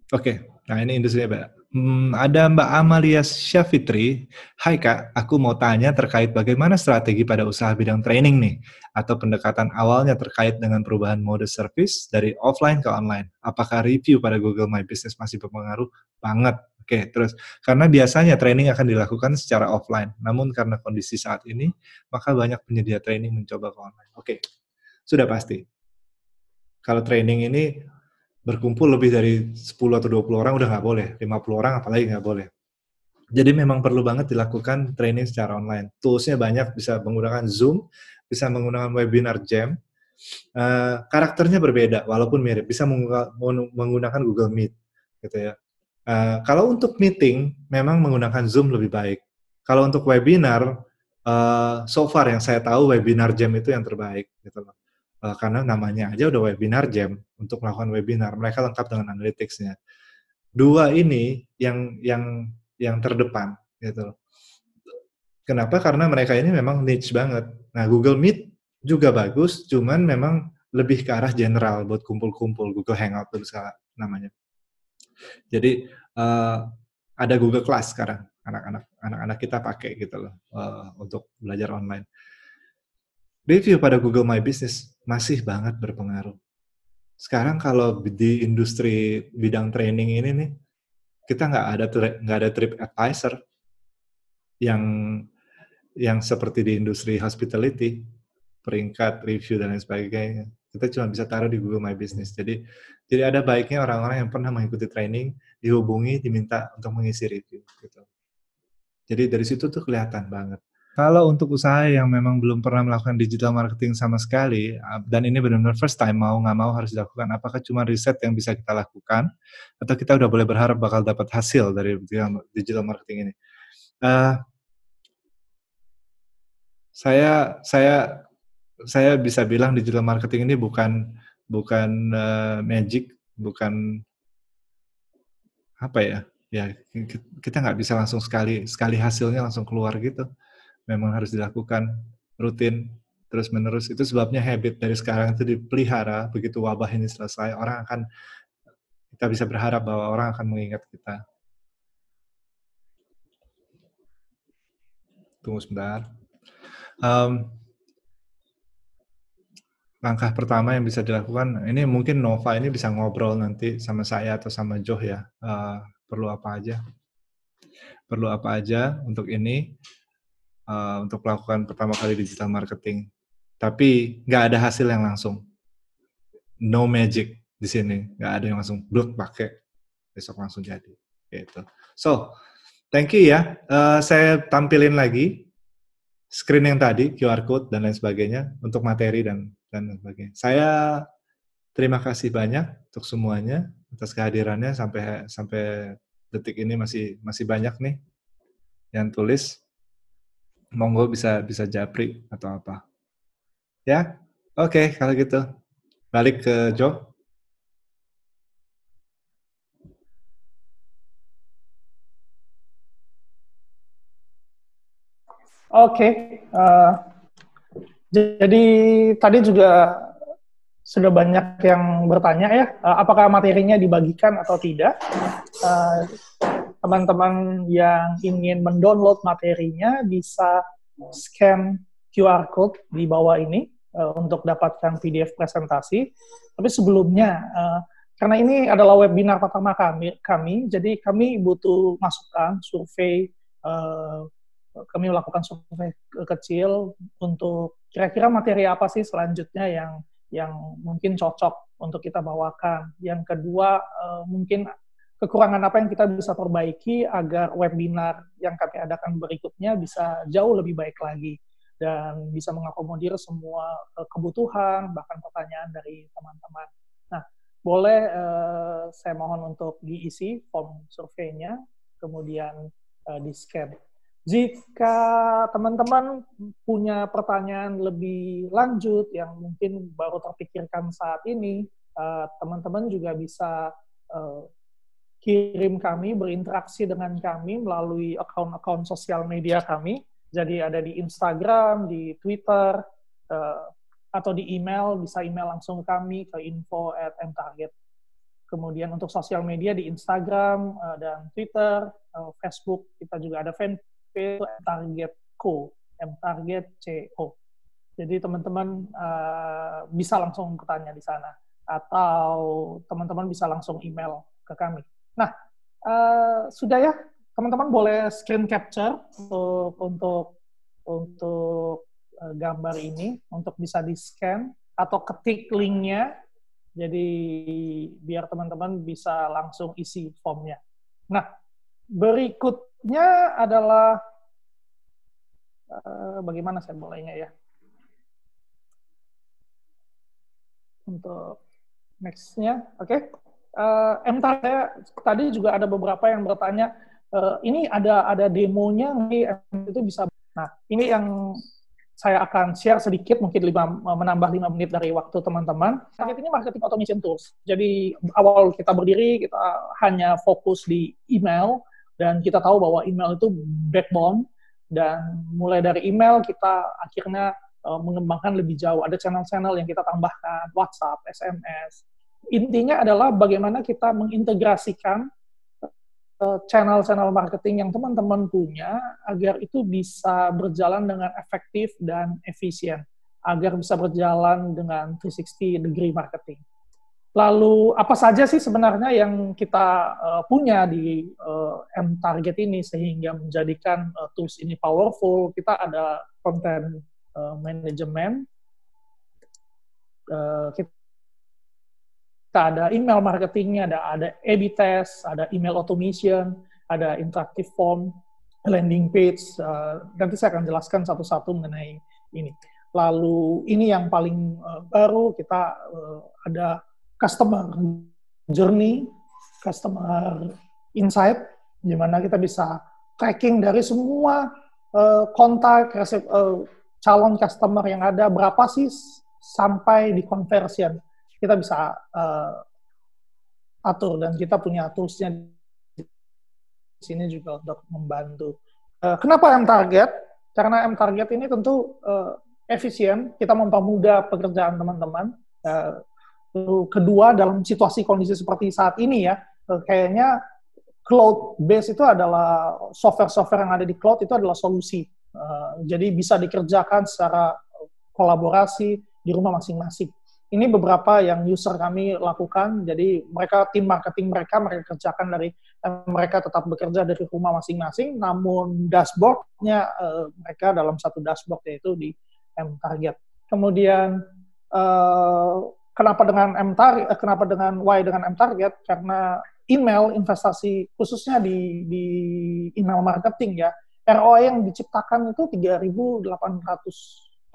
oke, okay, Nah ini industri apa? Hmm, ada Mbak Amalia Syafitri. Hai Kak, aku mau tanya terkait bagaimana strategi pada usaha bidang training nih, atau pendekatan awalnya terkait dengan perubahan mode service dari offline ke online. Apakah review pada Google My Business masih berpengaruh? Banget. Oke, terus karena biasanya training akan dilakukan secara offline, namun karena kondisi saat ini, maka banyak penyedia training mencoba ke online. Oke, sudah pasti. Kalau training ini berkumpul lebih dari 10 atau 20 orang udah nggak boleh, 50 orang apalagi nggak boleh. Jadi memang perlu banget dilakukan training secara online. Toolsnya banyak, bisa menggunakan Zoom, bisa menggunakan webinar jam. Uh, karakternya berbeda, walaupun mirip. Bisa menggunakan Google Meet, gitu ya. Uh, kalau untuk meeting, memang menggunakan Zoom lebih baik. Kalau untuk webinar, uh, so far yang saya tahu webinar jam itu yang terbaik, gitu loh uh, karena namanya aja udah webinar jam untuk melakukan webinar mereka lengkap dengan analyticsnya dua ini yang yang yang terdepan gitu kenapa karena mereka ini memang niche banget nah Google Meet juga bagus cuman memang lebih ke arah general buat kumpul-kumpul Google Hangout dan segala namanya jadi uh, ada Google Class sekarang anak-anak anak-anak kita pakai gitu loh uh, untuk belajar online Review pada Google My Business masih banget berpengaruh. Sekarang kalau di industri bidang training ini nih, kita nggak ada nggak ada trip advisor yang yang seperti di industri hospitality, peringkat review dan lain sebagainya. Kita cuma bisa taruh di Google My Business. Jadi jadi ada baiknya orang-orang yang pernah mengikuti training dihubungi, diminta untuk mengisi review gitu. Jadi dari situ tuh kelihatan banget kalau untuk usaha yang memang belum pernah melakukan digital marketing sama sekali, dan ini benar-benar first time, mau nggak mau harus dilakukan, apakah cuma riset yang bisa kita lakukan, atau kita udah boleh berharap bakal dapat hasil dari digital marketing ini? Uh, saya saya saya bisa bilang digital marketing ini bukan bukan uh, magic, bukan apa ya? Ya kita nggak bisa langsung sekali sekali hasilnya langsung keluar gitu memang harus dilakukan rutin terus menerus itu sebabnya habit dari sekarang itu dipelihara begitu wabah ini selesai orang akan kita bisa berharap bahwa orang akan mengingat kita tunggu sebentar um, langkah pertama yang bisa dilakukan ini mungkin Nova ini bisa ngobrol nanti sama saya atau sama Joh ya uh, perlu apa aja perlu apa aja untuk ini Eh, untuk melakukan pertama kali digital marketing, tapi nggak ada hasil yang langsung. No magic di sini, nggak ada yang langsung blok pakai besok langsung jadi. Gitu. So, thank you ya. Uh, saya tampilin lagi screen yang tadi, QR code dan lain sebagainya untuk materi dan dan lain sebagainya. Saya terima kasih banyak untuk semuanya atas kehadirannya sampai sampai detik ini masih masih banyak nih yang tulis monggo bisa bisa japri atau apa ya oke okay, kalau gitu balik ke Joe Oke, okay. uh, eh, jadi tadi juga sudah banyak yang bertanya ya, uh, apakah materinya dibagikan atau tidak? Uh, teman-teman yang ingin mendownload materinya bisa scan QR code di bawah ini uh, untuk dapatkan PDF presentasi. Tapi sebelumnya, uh, karena ini adalah webinar pertama kami, kami jadi kami butuh masukan, survei, uh, kami melakukan survei kecil untuk kira-kira materi apa sih selanjutnya yang yang mungkin cocok untuk kita bawakan. Yang kedua, uh, mungkin kekurangan apa yang kita bisa perbaiki agar webinar yang kami adakan berikutnya bisa jauh lebih baik lagi dan bisa mengakomodir semua eh, kebutuhan bahkan pertanyaan dari teman-teman. Nah, boleh eh, saya mohon untuk diisi form surveinya, kemudian eh, di scan. Jika teman-teman punya pertanyaan lebih lanjut yang mungkin baru terpikirkan saat ini, eh, teman-teman eh, juga bisa eh, kirim kami, berinteraksi dengan kami melalui account-account sosial media kami. Jadi ada di Instagram, di Twitter, eh, atau di email, bisa email langsung kami ke info at mtarget. Kemudian untuk sosial media di Instagram eh, dan Twitter, eh, Facebook, kita juga ada fanpage mtarget co, mtarget co. Jadi teman-teman bisa langsung bertanya di sana atau teman-teman bisa langsung email ke kami. Nah, uh, sudah ya, teman-teman boleh screen capture untuk untuk untuk uh, gambar ini untuk bisa di scan atau ketik linknya. Jadi biar teman-teman bisa langsung isi formnya. Nah, berikutnya adalah eh, bagaimana saya mulainya ya. Untuk next-nya, oke? Okay? uh, eh, entah saya tadi juga ada beberapa yang bertanya uh, ini ada ada demonya itu bisa nah ini yang saya akan share sedikit mungkin lima, menambah lima menit dari waktu teman-teman. Target ini marketing automation tools. Jadi awal kita berdiri kita hanya fokus di email dan kita tahu bahwa email itu backbone dan mulai dari email kita akhirnya eh, mengembangkan lebih jauh. Ada channel-channel yang kita tambahkan, WhatsApp, SMS, intinya adalah bagaimana kita mengintegrasikan eh, channel-channel marketing yang teman-teman punya agar itu bisa berjalan dengan efektif dan efisien, agar bisa berjalan dengan 360 degree marketing. Lalu apa saja sih sebenarnya yang kita uh, punya di uh, eh, M target ini sehingga menjadikan uh, tools ini powerful? Kita ada content uh, management, uh, kita ada email marketingnya, ada ada A/B e test, ada email automation, ada interactive form, landing page. Uh, nanti saya akan jelaskan satu-satu mengenai ini. Lalu ini yang paling uh, baru kita uh, ada customer journey, customer insight, di mana kita bisa tracking dari semua uh, kontak resep, uh, calon customer yang ada berapa sih sampai di conversion kita bisa uh, atur dan kita punya toolsnya di sini juga untuk membantu. Uh, kenapa M target? Karena M target ini tentu uh, efisien, kita mempermudah pekerjaan teman-teman. Uh, kedua dalam situasi kondisi seperti saat ini ya, uh, kayaknya cloud base itu adalah software-software yang ada di cloud itu adalah solusi. Uh, jadi bisa dikerjakan secara kolaborasi di rumah masing-masing ini beberapa yang user kami lakukan. Jadi mereka tim marketing mereka mereka kerjakan dari eh, mereka tetap bekerja dari rumah masing-masing. Namun dashboardnya uh, mereka dalam satu dashboard yaitu di M target. Kemudian uh, kenapa dengan M target? Kenapa dengan Y dengan M target? Karena email investasi khususnya di di email marketing ya ROI yang diciptakan itu 3.800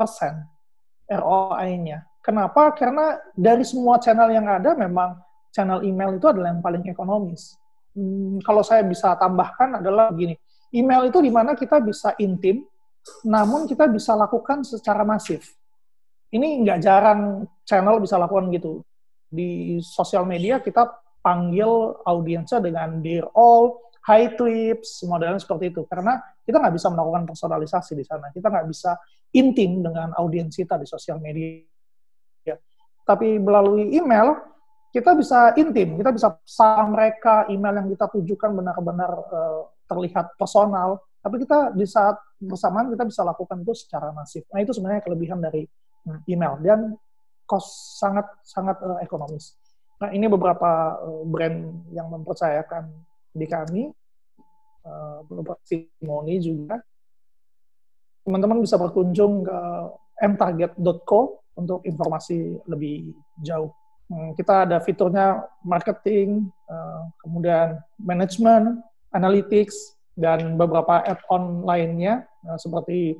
persen ROI-nya Kenapa? Karena dari semua channel yang ada, memang channel email itu adalah yang paling ekonomis. Hmm, kalau saya bisa tambahkan adalah begini, email itu di mana kita bisa intim, namun kita bisa lakukan secara masif. Ini nggak jarang channel bisa lakukan gitu. Di sosial media kita panggil audiensnya dengan dear all, high trips, modelnya seperti itu. Karena kita nggak bisa melakukan personalisasi di sana. Kita nggak bisa intim dengan audiens kita di sosial media tapi melalui email kita bisa intim, kita bisa pesan mereka, email yang kita tujukan benar-benar uh, terlihat personal, tapi kita di saat bersamaan kita bisa lakukan itu secara masif. Nah itu sebenarnya kelebihan dari hmm, email dan cost sangat sangat uh, ekonomis. Nah ini beberapa uh, brand yang mempercayakan di kami, uh, beberapa testimoni juga. Teman-teman bisa berkunjung ke mtarget.co untuk informasi lebih jauh. Hmm, kita ada fiturnya marketing, eh, kemudian manajemen, analytics, dan beberapa add-on lainnya eh, seperti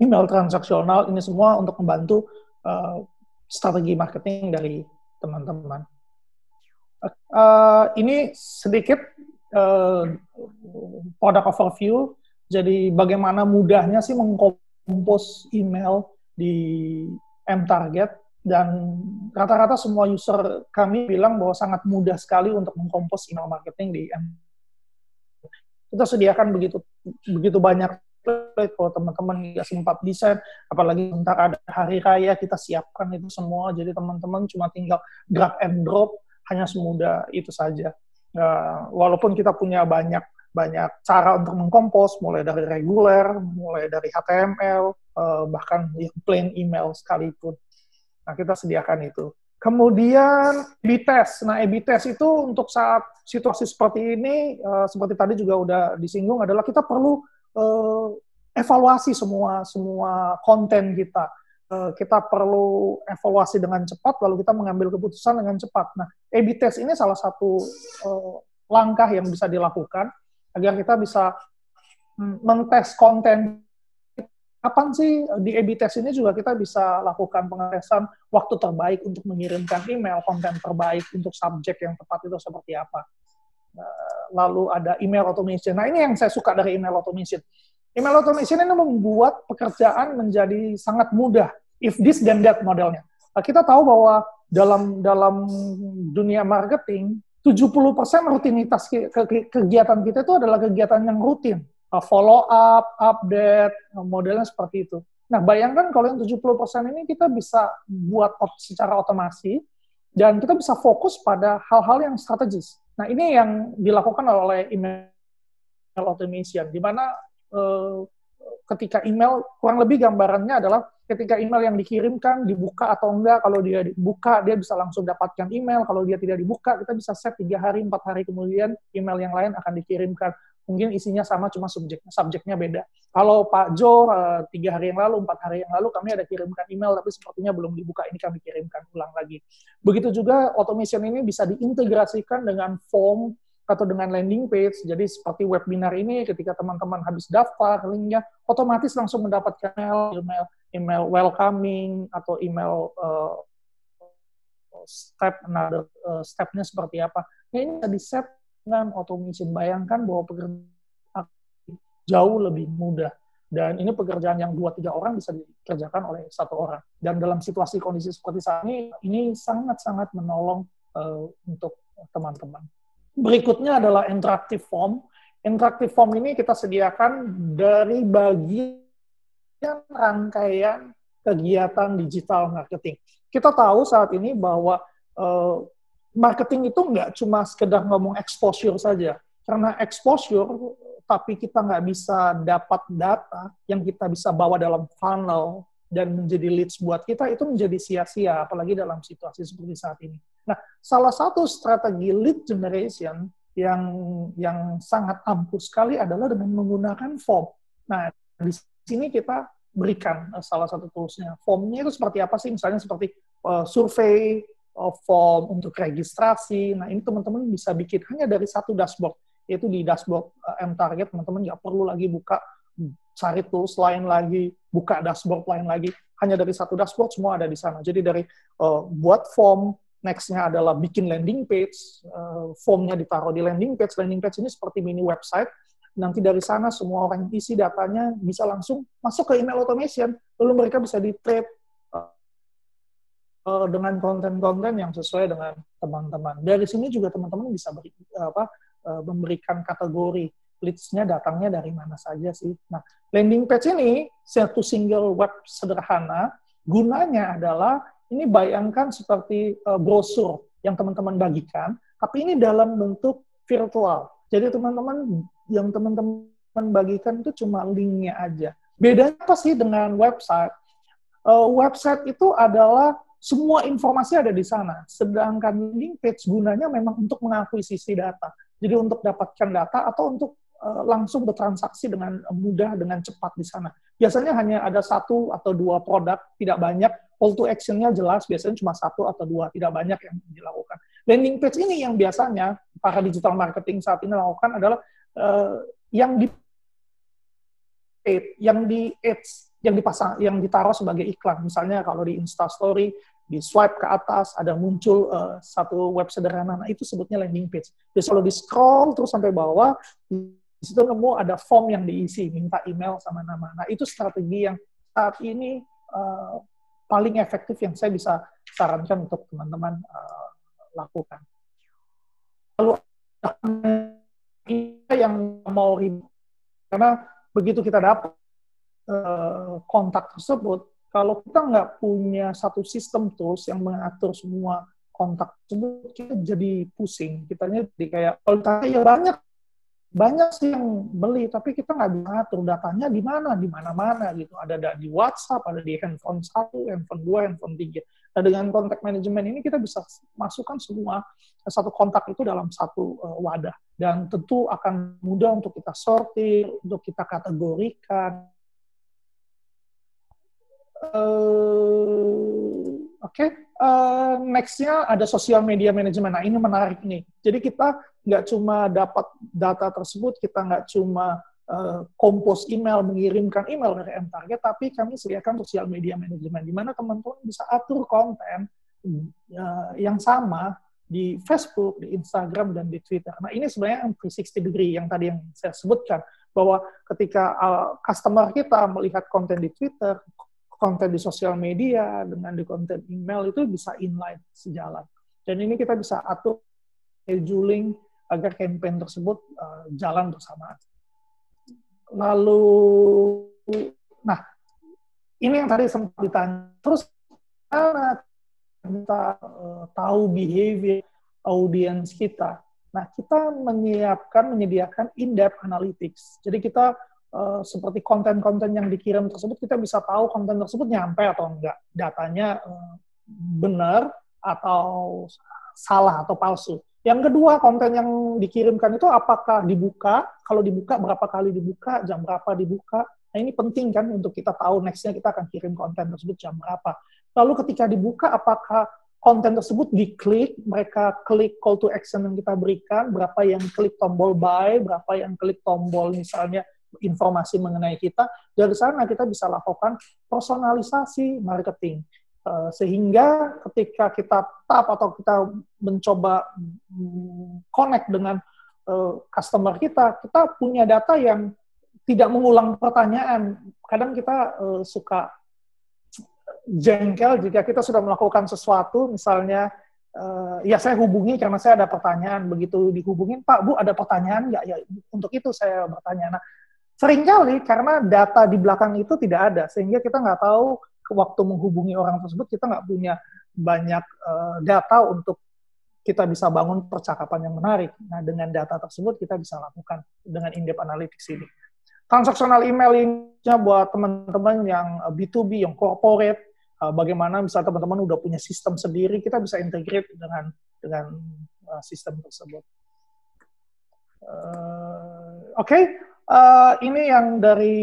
email transaksional. Ini semua untuk membantu eh, strategi marketing dari teman-teman. Ini sedikit product overview. Jadi bagaimana mudahnya sih mengkompos email di M target dan rata-rata semua user kami bilang bahwa sangat mudah sekali untuk mengkompos email marketing di M. Kita sediakan begitu begitu banyak template kalau teman-teman nggak sempat desain, apalagi ntar ada hari raya kita siapkan itu semua. Jadi teman-teman cuma tinggal drag and drop hanya semudah itu saja. Uh, walaupun kita punya banyak banyak cara untuk mengkompos, mulai dari reguler, mulai dari HTML, uh, bahkan yang plain email sekalipun. Nah, kita sediakan itu. Kemudian A/B test. Nah, A/B test itu untuk saat situasi seperti ini, uh, seperti tadi juga udah disinggung, adalah kita perlu uh, evaluasi semua semua konten kita. Uh, kita perlu evaluasi dengan cepat, lalu kita mengambil keputusan dengan cepat. Nah, A/B test ini salah satu uh, langkah yang bisa dilakukan agar kita bisa mm, mentes konten kapan sih eh, di A/B test ini juga kita bisa lakukan pengetesan waktu terbaik untuk mengirimkan email, konten terbaik untuk subjek yang tepat itu seperti apa. Eh, lalu ada email automation. Nah ini yang saya suka dari email automation. Email automation ini membuat pekerjaan menjadi sangat mudah. If this then that modelnya. Nah, kita tahu bahwa dalam dalam dunia marketing 70% rutinitas kegiatan kita itu adalah kegiatan yang rutin uh, follow up, update, uh, modelnya seperti itu. Nah, bayangkan kalau yang 70% ini kita bisa buat secara otomasi, dan kita bisa fokus pada hal-hal yang strategis. Nah, ini yang dilakukan oleh email automation, di mana uh, ketika email, kurang lebih gambarannya adalah ketika email yang dikirimkan dibuka atau enggak, kalau dia dibuka, dia bisa langsung dapatkan email, kalau dia tidak dibuka, kita bisa set tiga hari, empat hari kemudian email yang lain akan dikirimkan mungkin isinya sama cuma subjeknya subjeknya beda. Kalau Pak Jo eh, tiga hari yang lalu, empat hari yang lalu kami ada kirimkan email tapi sepertinya belum dibuka ini kami kirimkan ulang lagi. Begitu juga automation ini bisa diintegrasikan dengan form atau dengan landing page. Jadi seperti webinar ini ketika teman-teman habis daftar linknya otomatis langsung mendapatkan email email, email welcoming atau email uh, step another uh, stepnya seperti apa. Nah ini bisa di set dengan automation. Bayangkan bahwa pekerjaan jauh lebih mudah. Dan ini pekerjaan yang dua tiga orang bisa dikerjakan oleh satu orang. Dan dalam situasi kondisi seperti saat ini, ini sangat-sangat menolong uh, untuk teman-teman. Berikutnya adalah interactive form. Interactive form ini kita sediakan dari bagian rangkaian kegiatan digital marketing. Kita tahu saat ini bahwa uh, marketing itu nggak cuma sekedar ngomong exposure saja. Karena exposure, tapi kita nggak bisa dapat data yang kita bisa bawa dalam funnel dan menjadi leads buat kita itu menjadi sia-sia, apalagi dalam situasi seperti saat ini. Nah, salah satu strategi lead generation yang yang sangat ampuh sekali adalah dengan menggunakan form. Nah, di sini kita berikan eh, salah satu toolsnya. Formnya itu seperti apa sih? Misalnya seperti uh, survei form untuk registrasi. Nah, ini teman-teman bisa bikin hanya dari satu dashboard, yaitu di dashboard eh, M Target, teman-teman nggak perlu lagi buka cari tools lain lagi, buka dashboard lain lagi. Hanya dari satu dashboard semua ada di sana. Jadi dari uh, buat form, next-nya adalah bikin landing page, uh, form-nya ditaruh di landing page. Landing page ini seperti mini website. Nanti dari sana semua orang yang isi datanya bisa langsung masuk ke email automation. Lalu mereka bisa di-trade Eh, dengan konten-konten yang sesuai dengan teman-teman. Dari sini juga teman-teman bisa beri, eh, apa, eh, memberikan kategori leads-nya datangnya dari mana saja sih. Nah, landing page ini satu single web sederhana, gunanya adalah ini bayangkan seperti uh, brosur yang teman-teman bagikan, tapi ini dalam bentuk virtual. Jadi teman-teman yang teman-teman bagikan itu cuma linknya aja. bedanya apa sih dengan website? website itu adalah semua informasi ada di sana. Sedangkan landing page gunanya memang untuk mengakuisisi data. Jadi untuk dapatkan data atau untuk eh, langsung bertransaksi dengan mudah, dengan cepat di sana. Biasanya hanya ada satu atau dua produk, tidak banyak. Call to action-nya jelas, biasanya cuma satu atau dua, tidak banyak yang dilakukan. Landing page ini yang biasanya para digital marketing saat ini lakukan adalah uh, yang di yang di ads yang dipasang yang ditaruh sebagai iklan. Misalnya kalau di Insta Story di swipe ke atas ada muncul uh, satu web sederhana. Nah, itu sebutnya landing page. Jadi kalau di scroll terus sampai bawah di situ nemu ada form yang diisi, minta email sama nama. Nah, itu strategi yang saat ini uh, paling efektif yang saya bisa sarankan untuk teman-teman uh, lakukan. Lalu yang mau ribut karena begitu kita dapat Eh, kontak tersebut, kalau kita nggak punya satu sistem tools yang mengatur semua kontak tersebut, kita jadi pusing. Kitanya jadi kayak, kalau ditanya ya banyak, banyak sih yang beli, tapi kita nggak bisa atur datanya di mana, di mana-mana gitu. Ada di WhatsApp, ada di handphone satu, handphone dua, handphone tiga. Nah, dengan kontak manajemen ini kita bisa masukkan semua satu kontak itu dalam satu uh, wadah. Dan tentu akan mudah untuk kita sortir, untuk kita kategorikan, Eh, oke, okay. uh, eh, nextnya ada sosial media manajemen. Nah ini menarik nih. Jadi kita nggak cuma dapat data tersebut, kita nggak cuma uh, kompos email, mengirimkan email dari M Target, tapi kami sediakan sosial media manajemen, di mana teman-teman bisa atur konten uh, yang sama di Facebook, di Instagram, dan di Twitter. Nah ini sebenarnya 360 degree yang tadi yang saya sebutkan bahwa ketika customer kita melihat konten di Twitter, konten di sosial media dengan di konten email itu bisa inline sejalan. Dan ini kita bisa atur scheduling agar campaign tersebut uh, jalan bersama Lalu, nah ini yang tadi sempat ditanya. Terus kita uh, tahu behavior audience kita. Nah, kita menyiapkan, menyediakan in-depth analytics. Jadi kita Eh, seperti konten-konten yang dikirim tersebut kita bisa tahu konten tersebut nyampe atau enggak datanya eh, benar atau salah atau palsu. Yang kedua, konten yang dikirimkan itu apakah dibuka? Kalau dibuka, berapa kali dibuka? Jam berapa dibuka? Nah, ini penting kan untuk kita tahu nextnya kita akan kirim konten tersebut jam berapa. Lalu ketika dibuka, apakah konten tersebut diklik, mereka klik call to action yang kita berikan, berapa yang klik tombol buy, berapa yang klik tombol misalnya informasi mengenai kita, dari sana kita bisa lakukan personalisasi marketing. Eh, sehingga ketika kita tap atau kita mencoba mm, connect dengan eh, customer kita, kita punya data yang tidak mengulang pertanyaan. Kadang kita eh, suka jengkel jika kita sudah melakukan sesuatu, misalnya uh, ya saya hubungi karena saya ada pertanyaan begitu dihubungin Pak Bu ada pertanyaan nggak ya untuk itu saya bertanya nah sering Seringkali karena data di belakang itu tidak ada, sehingga kita nggak tahu waktu menghubungi orang tersebut kita nggak punya banyak uh, data untuk kita bisa bangun percakapan yang menarik. Nah, dengan data tersebut kita bisa lakukan dengan in-depth analytics ini. Transaksional email ini buat teman-teman yang B2B, eh, yang corporate, uh, bagaimana misalnya teman-teman udah punya sistem sendiri, kita bisa integrate dengan dengan uh, sistem tersebut. Uh, Oke, okay. Eh, ini yang dari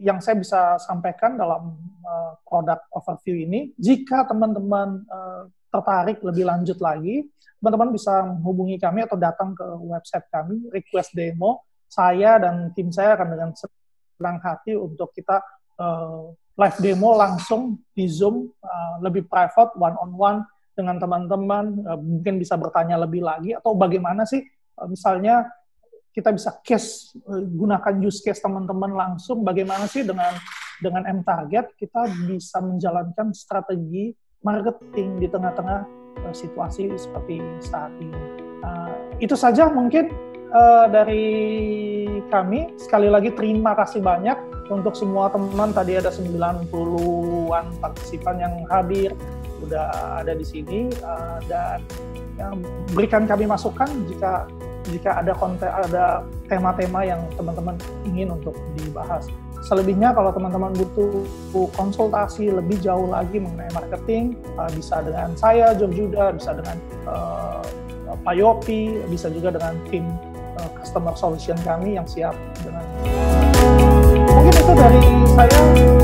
yang saya bisa sampaikan dalam uh, produk overview ini. Jika teman-teman uh, tertarik lebih lanjut lagi, teman-teman bisa menghubungi kami atau datang ke website kami, request demo. Saya dan tim saya akan dengan senang hati untuk kita uh, live demo langsung di Zoom, uh, lebih private, one-on-one -on -one dengan teman-teman, uh, mungkin bisa bertanya lebih lagi, atau bagaimana sih uh, misalnya kita bisa case eh, gunakan use case teman-teman langsung bagaimana sih dengan dengan M target kita bisa menjalankan strategi marketing di tengah-tengah eh, situasi seperti saat ini. Uh, itu saja mungkin uh, dari kami. Sekali lagi terima kasih banyak untuk semua teman tadi ada 90-an partisipan yang hadir udah ada di sini uh, dan ya, berikan kami masukan jika jika ada konten ada tema-tema yang teman-teman ingin untuk dibahas. Selebihnya kalau teman-teman butuh konsultasi lebih jauh lagi mengenai marketing, uh, bisa dengan saya Job Juda, bisa dengan uh, Pak Yopi, bisa juga dengan tim uh, customer solution kami yang siap dengan. Mungkin itu dari saya.